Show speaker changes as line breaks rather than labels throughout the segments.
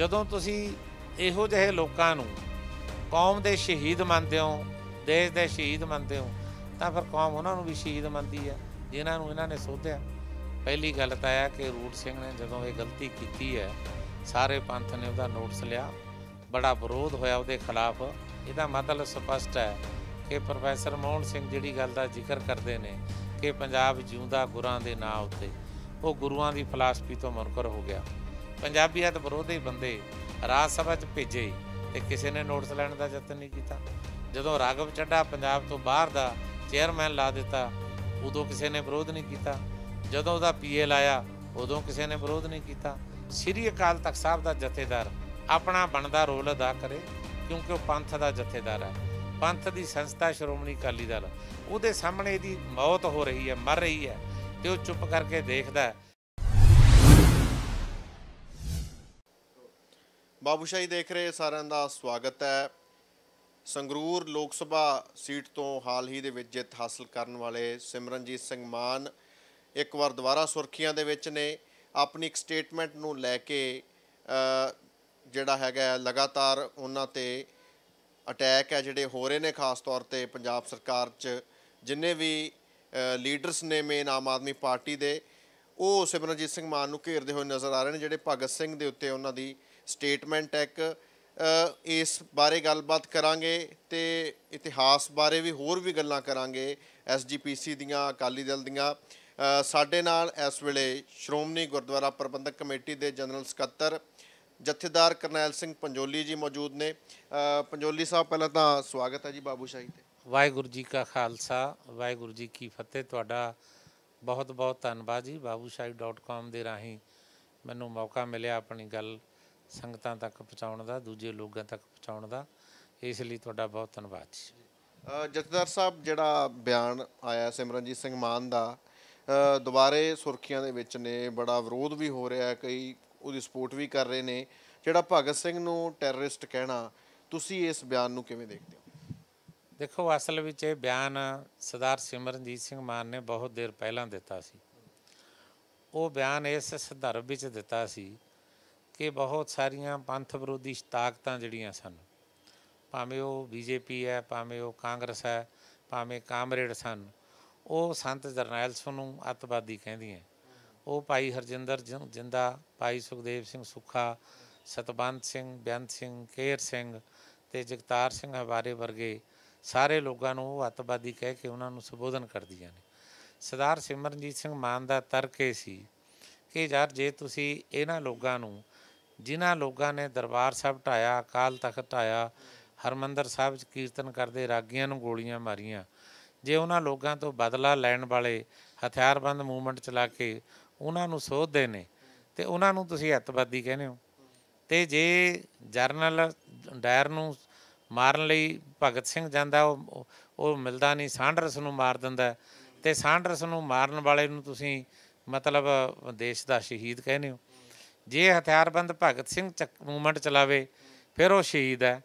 ਜਦੋਂ ਤੁਸੀਂ ਇਹੋ ਜਿਹੇ ਲੋਕਾਂ ਨੂੰ ਕੌਮ ਦੇ ਸ਼ਹੀਦ ਮੰਨਦੇ ਹੋ ਦੇਸ਼ ਦੇ ਸ਼ਹੀਦ ਮੰਨਦੇ ਹੋ ਤਾਂ ਫਿਰ ਕੌਮ ਉਹਨਾਂ ਨੂੰ ਵੀ ਸ਼ਹੀਦ ਮੰਨਦੀ ਹੈ ਜਿਨ੍ਹਾਂ ਨੂੰ ਇਹਨਾਂ ਨੇ ਸੋਧਿਆ ਪਹਿਲੀ ਗੱਲ ਤਾਂ ਆ ਕਿ ਰੂਟ ਸਿੰਘ ਨੇ ਜਦੋਂ ਇਹ ਗਲਤੀ ਕੀਤੀ ਹੈ ਸਾਰੇ ਪੰਥ ਨੇ ਉਹਦਾ ਨੋਟਿਸ ਲਿਆ ਬੜਾ ਵਿਰੋਧ ਹੋਇਆ ਉਹਦੇ ਖਿਲਾਫ ਇਹਦਾ ਮਤਲਬ ਸਪਸ਼ਟ ਹੈ ਕਿ ਪ੍ਰੋਫੈਸਰ ਮੋਹਨ ਸਿੰਘ ਜਿਹੜੀ ਗੱਲ ਦਾ ਜ਼ਿਕਰ ਕਰਦੇ ਨੇ ਕਿ ਪੰਜਾਬ ਜਿਉਂਦਾ ਗੁਰਾਂ ਦੇ ਨਾਂ ਉੱਤੇ ਉਹ ਗੁਰੂਆਂ ਦੀ ਫਲਸਫੀ ਤੋਂ ਮਨਕਰ ਹੋ ਗਿਆ ਪੰਜਾਬੀਅਤ ਵਿਰੋਧੀ ਬੰਦੇ ਰਾਜ ਸਭਾ 'ਚ ਭੇਜੇ ਤੇ ਕਿਸੇ ਨੇ ਨੋਟਿਸ ਲੈਣ ਦਾ ਯਤਨ ਨਹੀਂ ਕੀਤਾ ਜਦੋਂ ਰਾਗਵ ਚੱਡਾ ਪੰਜਾਬ ਤੋਂ ਬਾਹਰ ਦਾ ਚੇਅਰਮੈਨ ਲਾ ਦਿੱਤਾ ਉਦੋਂ ਕਿਸੇ ਨੇ ਵਿਰੋਧ ਨਹੀਂ ਕੀਤਾ ਜਦੋਂ ਉਹਦਾ ਪੀਏ ਲਾਇਆ ਉਦੋਂ ਕਿਸੇ ਨੇ ਵਿਰੋਧ ਨਹੀਂ ਕੀਤਾ ਸ੍ਰੀ ਅਕਾਲ ਤਖਤ ਸਾਹਿਬ ਦਾ ਜਥੇਦਾਰ ਆਪਣਾ ਬਣਦਾ ਰੋਲ ਅਦਾ ਕਰੇ ਕਿਉਂਕਿ ਉਹ ਪੰਥ ਦਾ ਜਥੇਦਾਰ ਹੈ ਪੰਥ ਦੀ ਸੰਸਥਾ ਸ਼੍ਰੋਮਣੀ ਅਕਾਲੀ ਦਲ ਉਹਦੇ ਸਾਹਮਣੇ ਇਹਦੀ ਮੌਤ ਹੋ ਰਹੀ ਹੈ ਮਰ ਰਹੀ ਹੈ ਤੇ ਉਹ ਚੁੱਪ ਕਰਕੇ ਦੇਖਦਾ ਹੈ
ਬਾਬੂਸ਼ਾਹੀ ਦੇਖ ਰਹੇ ਸਾਰਿਆਂ ਦਾ ਸਵਾਗਤ ਹੈ ਸੰਗਰੂਰ ਲੋਕ ਸਭਾ ਸੀਟ ਤੋਂ ਹਾਲ ਹੀ ਦੇ ਵਿੱਚ ਜਿੱਤ ਹਾਸਲ ਕਰਨ ਵਾਲੇ ਸਿਮਰਨਜੀਤ ਸਿੰਘ ਮਾਨ ਇੱਕ ਵਾਰ ਦੁਬਾਰਾ ਸੁਰਖੀਆਂ ਦੇ ਵਿੱਚ ਨੇ ਆਪਣੀ ਇੱਕ ਸਟੇਟਮੈਂਟ ਨੂੰ ਲੈ ਕੇ ਜਿਹੜਾ ਹੈਗਾ ਲਗਾਤਾਰ ਉਹਨਾਂ ਤੇ ਅਟੈਕ ਹੈ ਜਿਹੜੇ ਹੋ ਰਹੇ ਨੇ ਖਾਸ ਤੌਰ ਤੇ ਪੰਜਾਬ ਸਰਕਾਰ 'ਚ ਜਿੰਨੇ ਵੀ ਲੀਡਰਸ ਨੇ ਮੇਨ ਆਮ ਆਦਮੀ ਪਾਰਟੀ ਦੇ ਉਹ ਸਿਮਰਨਜੀਤ ਸਿੰਘ ਮਾਨ ਨੂੰ ਘੇਰਦੇ ਹੋਏ ਨਜ਼ਰ ਆ ਰਹੇ ਨੇ ਜਿਹੜੇ ਭਗਤ ਸਿੰਘ ਦੇ ਉੱਤੇ ਉਹਨਾਂ ਦੀ ਸਟੇਟਮੈਂਟ ਇੱਕ ਇਸ ਬਾਰੇ ਗੱਲਬਾਤ ਕਰਾਂਗੇ ਤੇ ਇਤਿਹਾਸ ਬਾਰੇ ਵੀ ਹੋਰ ਵੀ ਗੱਲਾਂ ਕਰਾਂਗੇ ਐਸਜੀਪੀਸੀ ਦੀਆਂ ਅਕਾਲੀ ਦਲ ਦੀਆਂ ਸਾਡੇ ਨਾਲ ਇਸ ਵੇਲੇ ਸ਼੍ਰੋਮਣੀ ਗੁਰਦੁਆਰਾ ਪ੍ਰਬੰਧਕ ਕਮੇਟੀ ਦੇ ਜਨਰਲ ਸਕੱਤਰ ਜਥੇਦਾਰ ਕਰਨੈਲ ਸਿੰਘ ਪੰਜੋਲੀ ਜੀ ਮੌਜੂਦ ਨੇ ਪੰਜੋਲੀ ਸਾਹਿਬ ਪਹਿਲਾਂ ਤਾਂ ਸਵਾਗਤ ਹੈ ਜੀ ਬਾਬੂ
ਸ਼ਾਹੀ ਤੇ ਵਾਹਿਗੁਰੂ ਜੀ ਕਾ ਖਾਲਸਾ ਵਾਹਿਗੁਰੂ ਜੀ ਕੀ ਫਤਿਹ ਤੁਹਾਡਾ ਬਹੁਤ ਬਹੁਤ ਧੰਨਵਾਦ ਜੀ babushahi.com ਦੇ ਰਾਹੀਂ ਮੈਨੂੰ ਮੌਕਾ ਮਿਲਿਆ ਆਪਣੀ ਗੱਲ ਸੰਗਤਾਂ ਤੱਕ ਪਹੁੰਚਾਉਣ ਦਾ ਦੂਜੇ ਲੋਕਾਂ ਤੱਕ ਪਹੁੰਚਾਉਣ ਦਾ ਇਸ ਲਈ ਤੁਹਾਡਾ ਬਹੁਤ ਧੰਨਵਾਦ
ਜੀ ਜਥੇਦਾਰ ਸਾਹਿਬ ਜਿਹੜਾ ਬਿਆਨ ਆਇਆ ਸਿਮਰਨਜੀਤ ਸਿੰਘ ਮਾਨ ਦਾ ਦੁਬਾਰੇ ਸੁਰਖੀਆਂ ਦੇ ਵਿੱਚ ਨੇ ਬੜਾ ਵਿਰੋਧ ਵੀ ਹੋ ਰਿਹਾ ਕਈ ਉਹਦੀ ਸਪੋਰਟ ਵੀ ਕਰ ਰਹੇ ਨੇ ਜਿਹੜਾ ਭਗਤ ਸਿੰਘ ਨੂੰ ਟੈਰਰਿਸਟ ਕਹਿਣਾ ਤੁਸੀਂ ਇਸ ਬਿਆਨ ਨੂੰ ਕਿਵੇਂ ਦੇਖਦੇ ਹੋ
ਦੇਖੋ ਅਸਲ ਵਿੱਚ ਇਹ ਬਿਆਨ ਸਰਦਾਰ ਸਿਮਰਨਜੀਤ ਸਿੰਘ ਮਾਨ ਨੇ ਬਹੁਤ ਦੇਰ ਪਹਿਲਾਂ ਦਿੱਤਾ ਸੀ ਉਹ ਬਿਆਨ ਇਸ ਸੰਦਰਭ ਵਿੱਚ ਦਿੱਤਾ ਸੀ ਕਿ ਬਹੁਤ ਸਾਰੀਆਂ ਪੰਥ ਵਿਰੋਧੀ ਤਾਕਤਾਂ ਜਿਹੜੀਆਂ ਸਨ ਭਾਵੇਂ ਉਹ ਬੀਜੇਪੀ ਹੈ ਭਾਵੇਂ ਉਹ ਕਾਂਗਰਸ ਹੈ ਭਾਵੇਂ ਕਾਮਰੇਡ ਸਨ ਉਹ ਸੰਤ ਜਰਨੈਲ ਸਿੰਘ ਨੂੰ ਅਤਵਾਦੀ ਕਹਿੰਦੀਆਂ ਉਹ ਭਾਈ ਹਰਜਿੰਦਰ ਜਿੰਦਾ ਭਾਈ ਸੁਖਦੇਵ ਸਿੰਘ ਸੁਖਾ ਸਤਬੰਤ ਸਿੰਘ ਬਿਆਨ ਸਿੰਘ ਕੇਰ ਸਿੰਘ ਤੇ ਜਗਤਾਰ ਸਿੰਘ ਹਵਾਰੇ ਵਰਗੇ ਸਾਰੇ ਲੋਕਾਂ ਨੂੰ ਉਹ ਅਤਵਾਦੀ ਕਹਿ ਕੇ ਉਹਨਾਂ ਨੂੰ ਸੰਬੋਧਨ ਕਰਦੀਆਂ ਨੇ ਸਰਦਾਰ ਸਿਮਰਨਜੀਤ ਸਿੰਘ ਮਾਨ ਦਾ ਤਰਕ ਇਹ ਸੀ ਕਿ ਯਾਰ ਜੇ ਤੁਸੀਂ ਇਹਨਾਂ ਲੋਕਾਂ ਨੂੰ ਜਿਨ੍ਹਾਂ ਲੋਕਾਂ ਨੇ ਦਰਬਾਰ ਸਾਹਿਬ ਢਾਇਆ ਅਕਾਲ ਤਖਤ ਢਾਇਆ ਹਰਮੰਦਰ ਸਾਹਿਬ 'ਚ ਕੀਰਤਨ ਕਰਦੇ ਰਾਗੀਆਂ ਨੂੰ ਗੋਲੀਆਂ ਮਾਰੀਆਂ ਜੇ ਉਹਨਾਂ ਲੋਕਾਂ ਤੋਂ ਬਦਲਾ ਲੈਣ ਵਾਲੇ ਹਥਿਆਰਬੰਦ ਮੂਵਮੈਂਟ ਚਲਾ ਕੇ ਉਹਨਾਂ ਨੂੰ ਸੋਧਦੇ ਨੇ ਤੇ ਉਹਨਾਂ ਨੂੰ ਤੁਸੀਂ ਅਤਵਾਦੀ ਕਹਿੰਦੇ ਹੋ ਤੇ ਜੇ ਜਰਨਲ ਡਾਇਰ ਨੂੰ ਮਾਰਨ ਲਈ ਭਗਤ ਸਿੰਘ ਜਾਂਦਾ ਉਹ ਉਹ ਮਿਲਦਾ ਨਹੀਂ ਸਾਂਡਰਸ ਨੂੰ ਮਾਰ ਦਿੰਦਾ ਤੇ ਸਾਂਡਰਸ ਨੂੰ ਮਾਰਨ ਵਾਲੇ ਨੂੰ ਤੁਸੀਂ ਮਤਲਬ ਦੇਸ਼ ਦਾ ਸ਼ਹੀਦ ਕਹਿੰਦੇ ਹੋ ਜੇ ਹਥਿਆਰਬੰਦ ਭਗਤ ਸਿੰਘ ਮੂਵਮੈਂਟ ਚਲਾਵੇ ਫਿਰ ਉਹ ਸ਼ਹੀਦ ਹੈ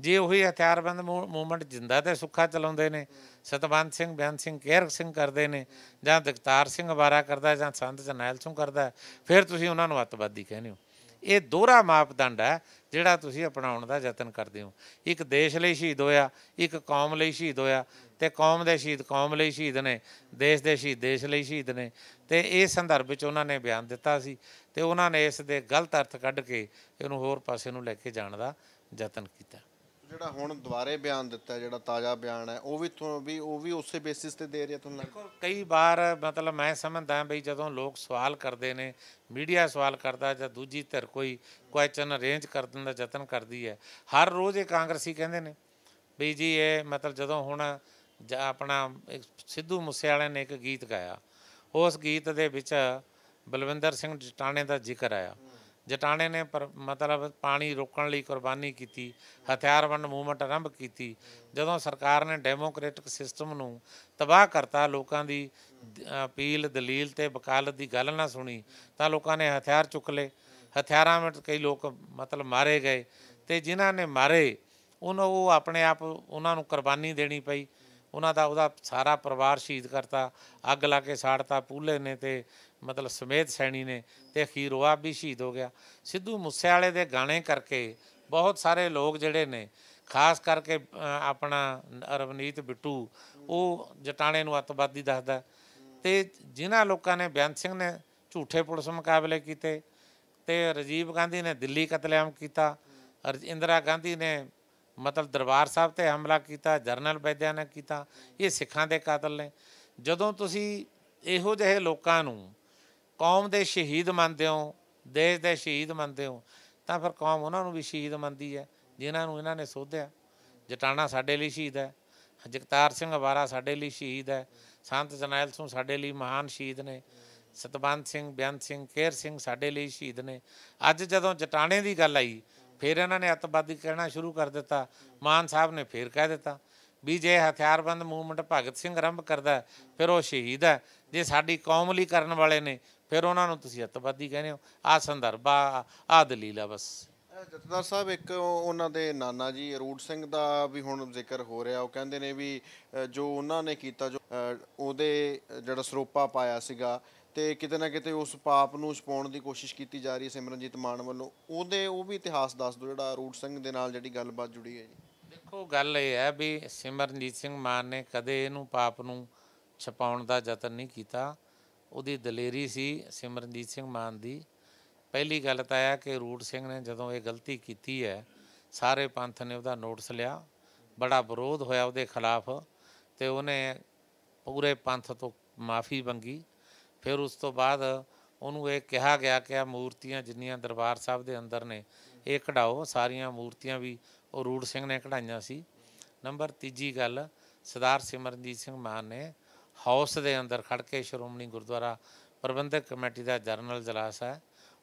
ਜੇ ਉਹੀ ਹਥਿਆਰਬੰਦ ਮੂਵਮੈਂਟ ਜਿੰਦਾ ਤੇ ਸੁੱਖਾ ਚਲਾਉਂਦੇ ਨੇ ਸਤਵੰਤ ਸਿੰਘ ਬਿਆਨ ਸਿੰਘ ਕੇਰ ਸਿੰਘ ਕਰਦੇ ਨੇ ਜਾਂ ਦਕਤਾਰ ਸਿੰਘ ਵਾਰਾ ਕਰਦਾ ਜਾਂ ਸੰਤ ਜਨੈਲ ਸਿੰਘ ਕਰਦਾ ਫਿਰ ਤੁਸੀਂ ਉਹਨਾਂ ਨੂੰ ਅਤਵਾਦੀ ਕਹਿੰਦੇ ਹੋ ਇਹ ਦੋਹਰਾ ਮਾਪਦੰਡ ਹੈ ਜਿਹੜਾ ਤੁਸੀਂ ਅਪਣਾਉਣ ਦਾ ਯਤਨ ਕਰਦੇ ਹੋ ਇੱਕ ਦੇਸ਼ ਲਈ ਸ਼ਹੀਦ ਹੋਇਆ ਇੱਕ ਕੌਮ ਲਈ ਸ਼ਹੀਦ ਹੋਇਆ ਤੇ ਕੌਮ ਦੇ ਸ਼ਹੀਦ ਕੌਮ ਲਈ ਸ਼ਹੀਦ ਨੇ ਦੇਸ਼ ਦੇ ਸ਼ਹੀਦ ਦੇਸ਼ ਲਈ ਸ਼ਹੀਦ ਨੇ ਤੇ ਇਹ ਸੰਦਰਭ ਵਿੱਚ ਉਹਨਾਂ ਨੇ ਬਿਆਨ ਦਿੱਤਾ ਸੀ ਤੇ ਉਹਨਾਂ ਨੇ ਇਸ ਦੇ ਗਲਤ ਅਰਥ ਕੱਢ ਕੇ ਇਹਨੂੰ ਹੋਰ ਪਾਸੇ ਨੂੰ ਲੈ ਕੇ ਜਾਣ ਦਾ ਯਤਨ ਕੀਤਾ
ਜਿਹੜਾ ਹੁਣ ਦੁਬਾਰੇ ਬਿਆਨ ਦਿੱਤਾ ਜਿਹੜਾ ਤਾਜ਼ਾ ਬਿਆਨ ਹੈ ਉਹ ਵੀ ਤੋਂ ਵੀ ਉਹ ਵੀ ਉਸੇ ਬੇਸਿਸ ਤੇ ਦੇ ਰਿਹਾ ਤੁਹਾਨੂੰ ਲੱਗਦਾ
ਕਈ ਵਾਰ ਮਤਲਬ ਮੈਂ ਸਮਝਦਾ ਬਈ ਜਦੋਂ ਲੋਕ ਸਵਾਲ ਕਰਦੇ ਨੇ ਮੀਡੀਆ ਸਵਾਲ ਕਰਦਾ ਜਾਂ ਦੂਜੀ ਧਿਰ ਕੋਈ ਕੁਐਸਚਨ ਅਰੇਂਜ ਕਰਨ ਦਾ ਯਤਨ ਕਰਦੀ ਹੈ ਹਰ ਰੋਜ਼ ਇਹ ਕਾਂਗਰਸੀ ਕਹਿੰਦੇ ਨੇ ਬਈ ਜੀ ਇਹ ਮਤਲਬ ਜਦੋਂ ਹੁਣ ਆਪਣਾ ਸਿੱਧੂ ਮੂਸੇਵਾਲੇ ਨੇ ਇੱਕ ਗੀਤ ਗਾਇਆ ਉਸ ਗੀਤ ਦੇ ਵਿੱਚ ਬਲਵਿੰਦਰ ਸਿੰਘ ਜਟਾਣੇ ਦਾ ਜ਼ਿਕਰ ਆਇਆ ਜਟਾਣੇ ਨੇ ਪਰ ਮਤਲਬ ਪਾਣੀ ਰੋਕਣ ਲਈ ਕੁਰਬਾਨੀ ਕੀਤੀ ਹਥਿਆਰਬੰਦ ਮੂਵਮੈਂਟ ਆਰੰਭ ਕੀਤੀ ਜਦੋਂ ਸਰਕਾਰ ਨੇ ਡੈਮੋਕ੍ਰੈਟਿਕ ਸਿਸਟਮ ਨੂੰ ਤਬਾਹ ਕਰਤਾ ਲੋਕਾਂ ਦੀ ਅਪੀਲ ਦਲੀਲ ਤੇ ਵਕਾਲਤ ਦੀ ਗੱਲ ਨਾ ਸੁਣੀ ਤਾਂ ਲੋਕਾਂ ਨੇ ਹਥਿਆਰ ਚੁੱਕ ਲਏ ਹਥਿਆਰਾਂ ਵਿੱਚ ਕਈ ਲੋਕ ਮਤਲਬ ਮਾਰੇ ਗਏ ਤੇ ਜਿਨ੍ਹਾਂ ਨੇ ਮਾਰੇ ਉਹਨਾਂ ਉਹ ਆਪਣੇ ਆਪ ਉਹਨਾਂ ਨੂੰ ਕੁਰਬਾਨੀ ਦੇਣੀ ਪਈ ਉਹਨਾਂ ਦਾ ਉਹਦਾ ਸਾਰਾ ਪਰਿਵਾਰ ਸ਼ਹੀਦ ਕਰਤਾ ਅੱਗ ਲਾ ਕੇ ਸਾੜਤਾ ਪੂਲੇ ਨੇ ਤੇ ਮਤਲਬ ਸਮੇਤ ਸੈਣੀ ਨੇ ਤੇ ਅਖੀਰ ਉਹ ਆਪ ਵੀ ਸ਼ਹੀਦ ਹੋ ਗਿਆ ਸਿੱਧੂ ਵਾਲੇ ਦੇ ਗਾਣੇ ਕਰਕੇ ਬਹੁਤ ਸਾਰੇ ਲੋਕ ਜਿਹੜੇ ਨੇ ਖਾਸ ਕਰਕੇ ਆਪਣਾ ਰਵਨੀਤ ਬਿੱਟੂ ਉਹ ਜਟਾਣੇ ਨੂੰ ਅਤਵਾਦੀ ਦੱਸਦਾ ਤੇ ਜਿਨ੍ਹਾਂ ਲੋਕਾਂ ਨੇ ਬਿਆਨ ਸਿੰਘ ਨੇ ਝੂਠੇ ਪੁਲਿਸ ਮੁਕਾਬਲੇ ਕੀਤੇ ਤੇ ਰਜੀਵ ਗਾਂਧੀ ਨੇ ਦਿੱਲੀ ਕਤਲੇਆਮ ਕੀਤਾ ਇੰਦਰਾ ਗਾਂਧੀ ਨੇ ਮਤਲਬ ਦਰਬਾਰ ਸਾਹਿਬ ਤੇ ਹਮਲਾ ਕੀਤਾ ਜਰਨਲ ਬੈਦਿਆ ਨੇ ਕੀਤਾ ਇਹ ਸਿੱਖਾਂ ਦੇ ਕਾਤਲ ਨੇ ਜਦੋਂ ਤੁਸੀਂ ਇਹੋ ਜਿਹੇ ਲੋਕਾਂ ਨੂੰ ਕੌਮ ਦੇ ਸ਼ਹੀਦ ਮੰਨਦੇ ਹੋ ਦੇਸ਼ ਦੇ ਸ਼ਹੀਦ ਮੰਨਦੇ ਹੋ ਤਾਂ ਫਿਰ ਕੌਮ ਉਹਨਾਂ ਨੂੰ ਵੀ ਸ਼ਹੀਦ ਮੰਨਦੀ ਹੈ ਜਿਨ੍ਹਾਂ ਨੂੰ ਇਹਨਾਂ ਨੇ ਸੋਧਿਆ ਜਟਾਣਾ ਸਾਡੇ ਲਈ ਸ਼ਹੀਦ ਹੈ ਜਗਤਾਰ ਸਿੰਘ ਅਵਾਰਾ ਸਾਡੇ ਲਈ ਸ਼ਹੀਦ ਹੈ ਸੰਤ ਜਨੈਲ ਸਿੰਘ ਸਾਡੇ ਲਈ ਮਹਾਨ ਸ਼ਹੀਦ ਨੇ ਸਤਬੰਦ ਸਿੰਘ ਬਿਆੰਤ ਸਿੰਘ ਕੇਰ ਸਿੰਘ ਸਾਡੇ ਲਈ ਸ਼ਹੀਦ ਨੇ ਅੱਜ ਜਦੋਂ ਜਟਾਣੇ ਦੀ ਗੱਲ ਆਈ ਫਿਰ ਇਹਨਾਂ ਨੇ ਅਤਵਾਦੀ ਕਹਿਣਾ ਸ਼ੁਰੂ ਕਰ ਦਿੱਤਾ ਮਾਨ ਸਾਹਿਬ ਨੇ ਫਿਰ ਕਹਿ ਦਿੱਤਾ ਵੀ ਜੇ ਹਥਿਆਰਬੰਦ ਮੂਵਮੈਂਟ ਭਗਤ ਸਿੰਘ ਆਰੰਭ ਕਰਦਾ ਫਿਰ ਉਹ ਸ਼ਹੀਦ ਹੈ ਜੇ ਸਾਡੀ ਕੌਮ ਲਈ ਕਰਨ ਵਾਲੇ ਨੇ ਫਿਰ ਉਹਨਾਂ ਨੂੰ ਤੁਸੀਂ ਅਤਵਾਦੀ ਕਹਿੰਦੇ ਹੋ ਆ ਸੰਦਰਭ ਆ ਦਲੀਲਾ ਬਸ
ਜਥੇਦਾਰ ਸਾਹਿਬ ਇੱਕ ਉਹਨਾਂ ਦੇ ਨਾਨਾ ਜੀ ਰੂਟ ਸਿੰਘ ਦਾ ਵੀ ਹੁਣ ਜ਼ਿਕਰ ਹੋ ਰਿਹਾ ਉਹ ਕਹਿੰਦੇ ਨੇ ਵੀ ਜੋ ਉਹਨਾਂ ਨੇ ਕੀਤਾ ਜੋ ਉਹਦੇ ਜਿਹੜਾ ਸਰੋਪਾ ਪਾਇਆ ਸੀਗਾ ਤੇ ਕਿਤੇ ਨਾ ਕਿਤੇ ਉਸ ਪਾਪ ਨੂੰ ਛਪਾਉਣ ਦੀ ਕੋਸ਼ਿਸ਼ ਕੀਤੀ ਜਾ ਰਹੀ ਹੈ ਸਿਮਰਨਜੀਤ ਮਾਨ ਵੱਲੋਂ ਉਹਦੇ ਉਹ ਵੀ ਇਤਿਹਾਸ ਦੱਸ ਦਿਓ ਜਿਹੜਾ ਰੂਟ ਸਿੰਘ ਦੇ ਨਾਲ ਜਿਹੜੀ ਗੱਲਬਾਤ ਜੁੜੀ ਹੈ ਜੀ
ਦੇਖੋ ਗੱਲ ਇਹ ਹੈ ਵੀ ਸਿਮਰਨਜੀਤ ਸਿੰਘ ਮਾਨ ਨੇ ਕਦੇ ਇਹਨੂੰ ਪਾਪ ਨੂੰ ਛਪਾਉਣ ਦਾ ਯਤਨ ਨਹੀਂ ਕੀਤਾ ਉਹਦੀ ਦਲੇਰੀ ਸੀ ਸਿਮਰਨਜੀਤ ਸਿੰਘ ਮਾਨ ਦੀ ਪਹਿਲੀ ਗੱਲ ਤਾਂ ਆ ਕਿ ਰੂਟ ਸਿੰਘ ਨੇ ਜਦੋਂ ਇਹ ਗਲਤੀ ਕੀਤੀ ਹੈ ਸਾਰੇ ਪੰਥ ਨੇ ਉਹਦਾ ਨੋਟਿਸ ਲਿਆ ਬੜਾ ਵਿਰੋਧ ਹੋਇਆ ਉਹਦੇ ਖਿਲਾਫ ਤੇ ਉਹਨੇ ਪੂਰੇ ਪੰਥ ਤੋਂ ਮਾਫੀ ਮੰਗੀ ਫਿਰ ਉਸ ਤੋਂ ਬਾਅਦ ਉਹਨੂੰ ਇਹ ਕਿਹਾ ਗਿਆ ਕਿ ਆ ਮੂਰਤੀਆਂ ਜਿੰਨੀਆਂ ਦਰਬਾਰ ਸਾਹਿਬ ਦੇ ਅੰਦਰ ਨੇ ਇਹ ਕਢਾਓ ਸਾਰੀਆਂ ਮੂਰਤੀਆਂ ਵੀ ਉਹ ਰੂੜ ਸਿੰਘ ਨੇ ਕਢਾਈਆਂ ਸੀ ਨੰਬਰ ਤੀਜੀ ਗੱਲ ਸਰਦਾਰ ਸਿਮਰਨਜੀਤ ਸਿੰਘ ਮਾਨ ਨੇ ਹਾਊਸ ਦੇ ਅੰਦਰ ਖੜ ਕੇ ਸ਼੍ਰੋਮਣੀ ਗੁਰਦੁਆਰਾ ਪ੍ਰਬੰਧਕ ਕਮੇਟੀ ਦਾ ਜਰਨਲ ਜਲਾਸ ਹੈ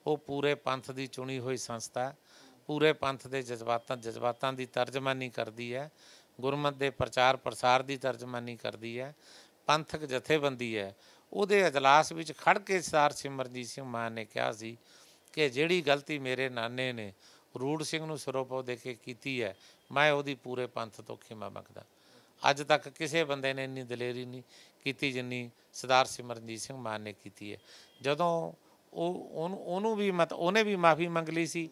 ਉਹ ਪੂਰੇ ਪੰਥ ਦੀ ਚੁਣੀ ਹੋਈ ਸੰਸਥਾ ਪੂਰੇ ਪੰਥ ਦੇ ਜਜ਼ਬਾਤਾਂ ਜਜ਼ਬਾਤਾਂ ਦੀ ਤਰਜਮਾਨੀ ਕਰਦੀ ਹੈ ਗੁਰਮਤ ਦੇ ਪ੍ਰਚਾਰ ਪ੍ਰਸਾਰ ਦੀ ਤਰਜਮਾਨੀ ਕਰਦੀ ਹੈ ਪੰਥਕ ਜਥੇਬੰਦੀ ਹੈ ਉਹਦੇ ਅਜਲਾਸ ਵਿੱਚ ਖੜ ਕੇ ਸਰਦਾਰ ਸਿਮਰਜੀਤ ਸਿੰਘ ਮਾਨ ਨੇ ਕਿਹਾ ਸੀ ਕਿ ਜਿਹੜੀ ਗਲਤੀ ਮੇਰੇ ਨਾਨੇ ਨੇ ਰੂੜ ਸਿੰਘ ਨੂੰ ਸਰੋਪਾ ਦੇ ਕੇ ਕੀਤੀ ਹੈ ਮੈਂ ਉਹਦੀ ਪੂਰੇ ਪੰਥ ਤੋਂ ਖਿਮਾ ਮੰਗਦਾ ਅੱਜ ਤੱਕ ਕਿਸੇ ਬੰਦੇ ਨੇ ਇੰਨੀ ਦਲੇਰੀ ਨਹੀਂ ਕੀਤੀ ਜਿੰਨੀ ਸਰਦਾਰ ਸਿਮਰਨਜੀਤ ਸਿੰਘ ਮਾਨ ਨੇ ਕੀਤੀ ਹੈ ਜਦੋਂ ਉਹ ਉਹਨੂੰ ਵੀ ਮਤ ਉਹਨੇ ਵੀ ਮਾਫੀ ਮੰਗ ਲਈ ਸੀ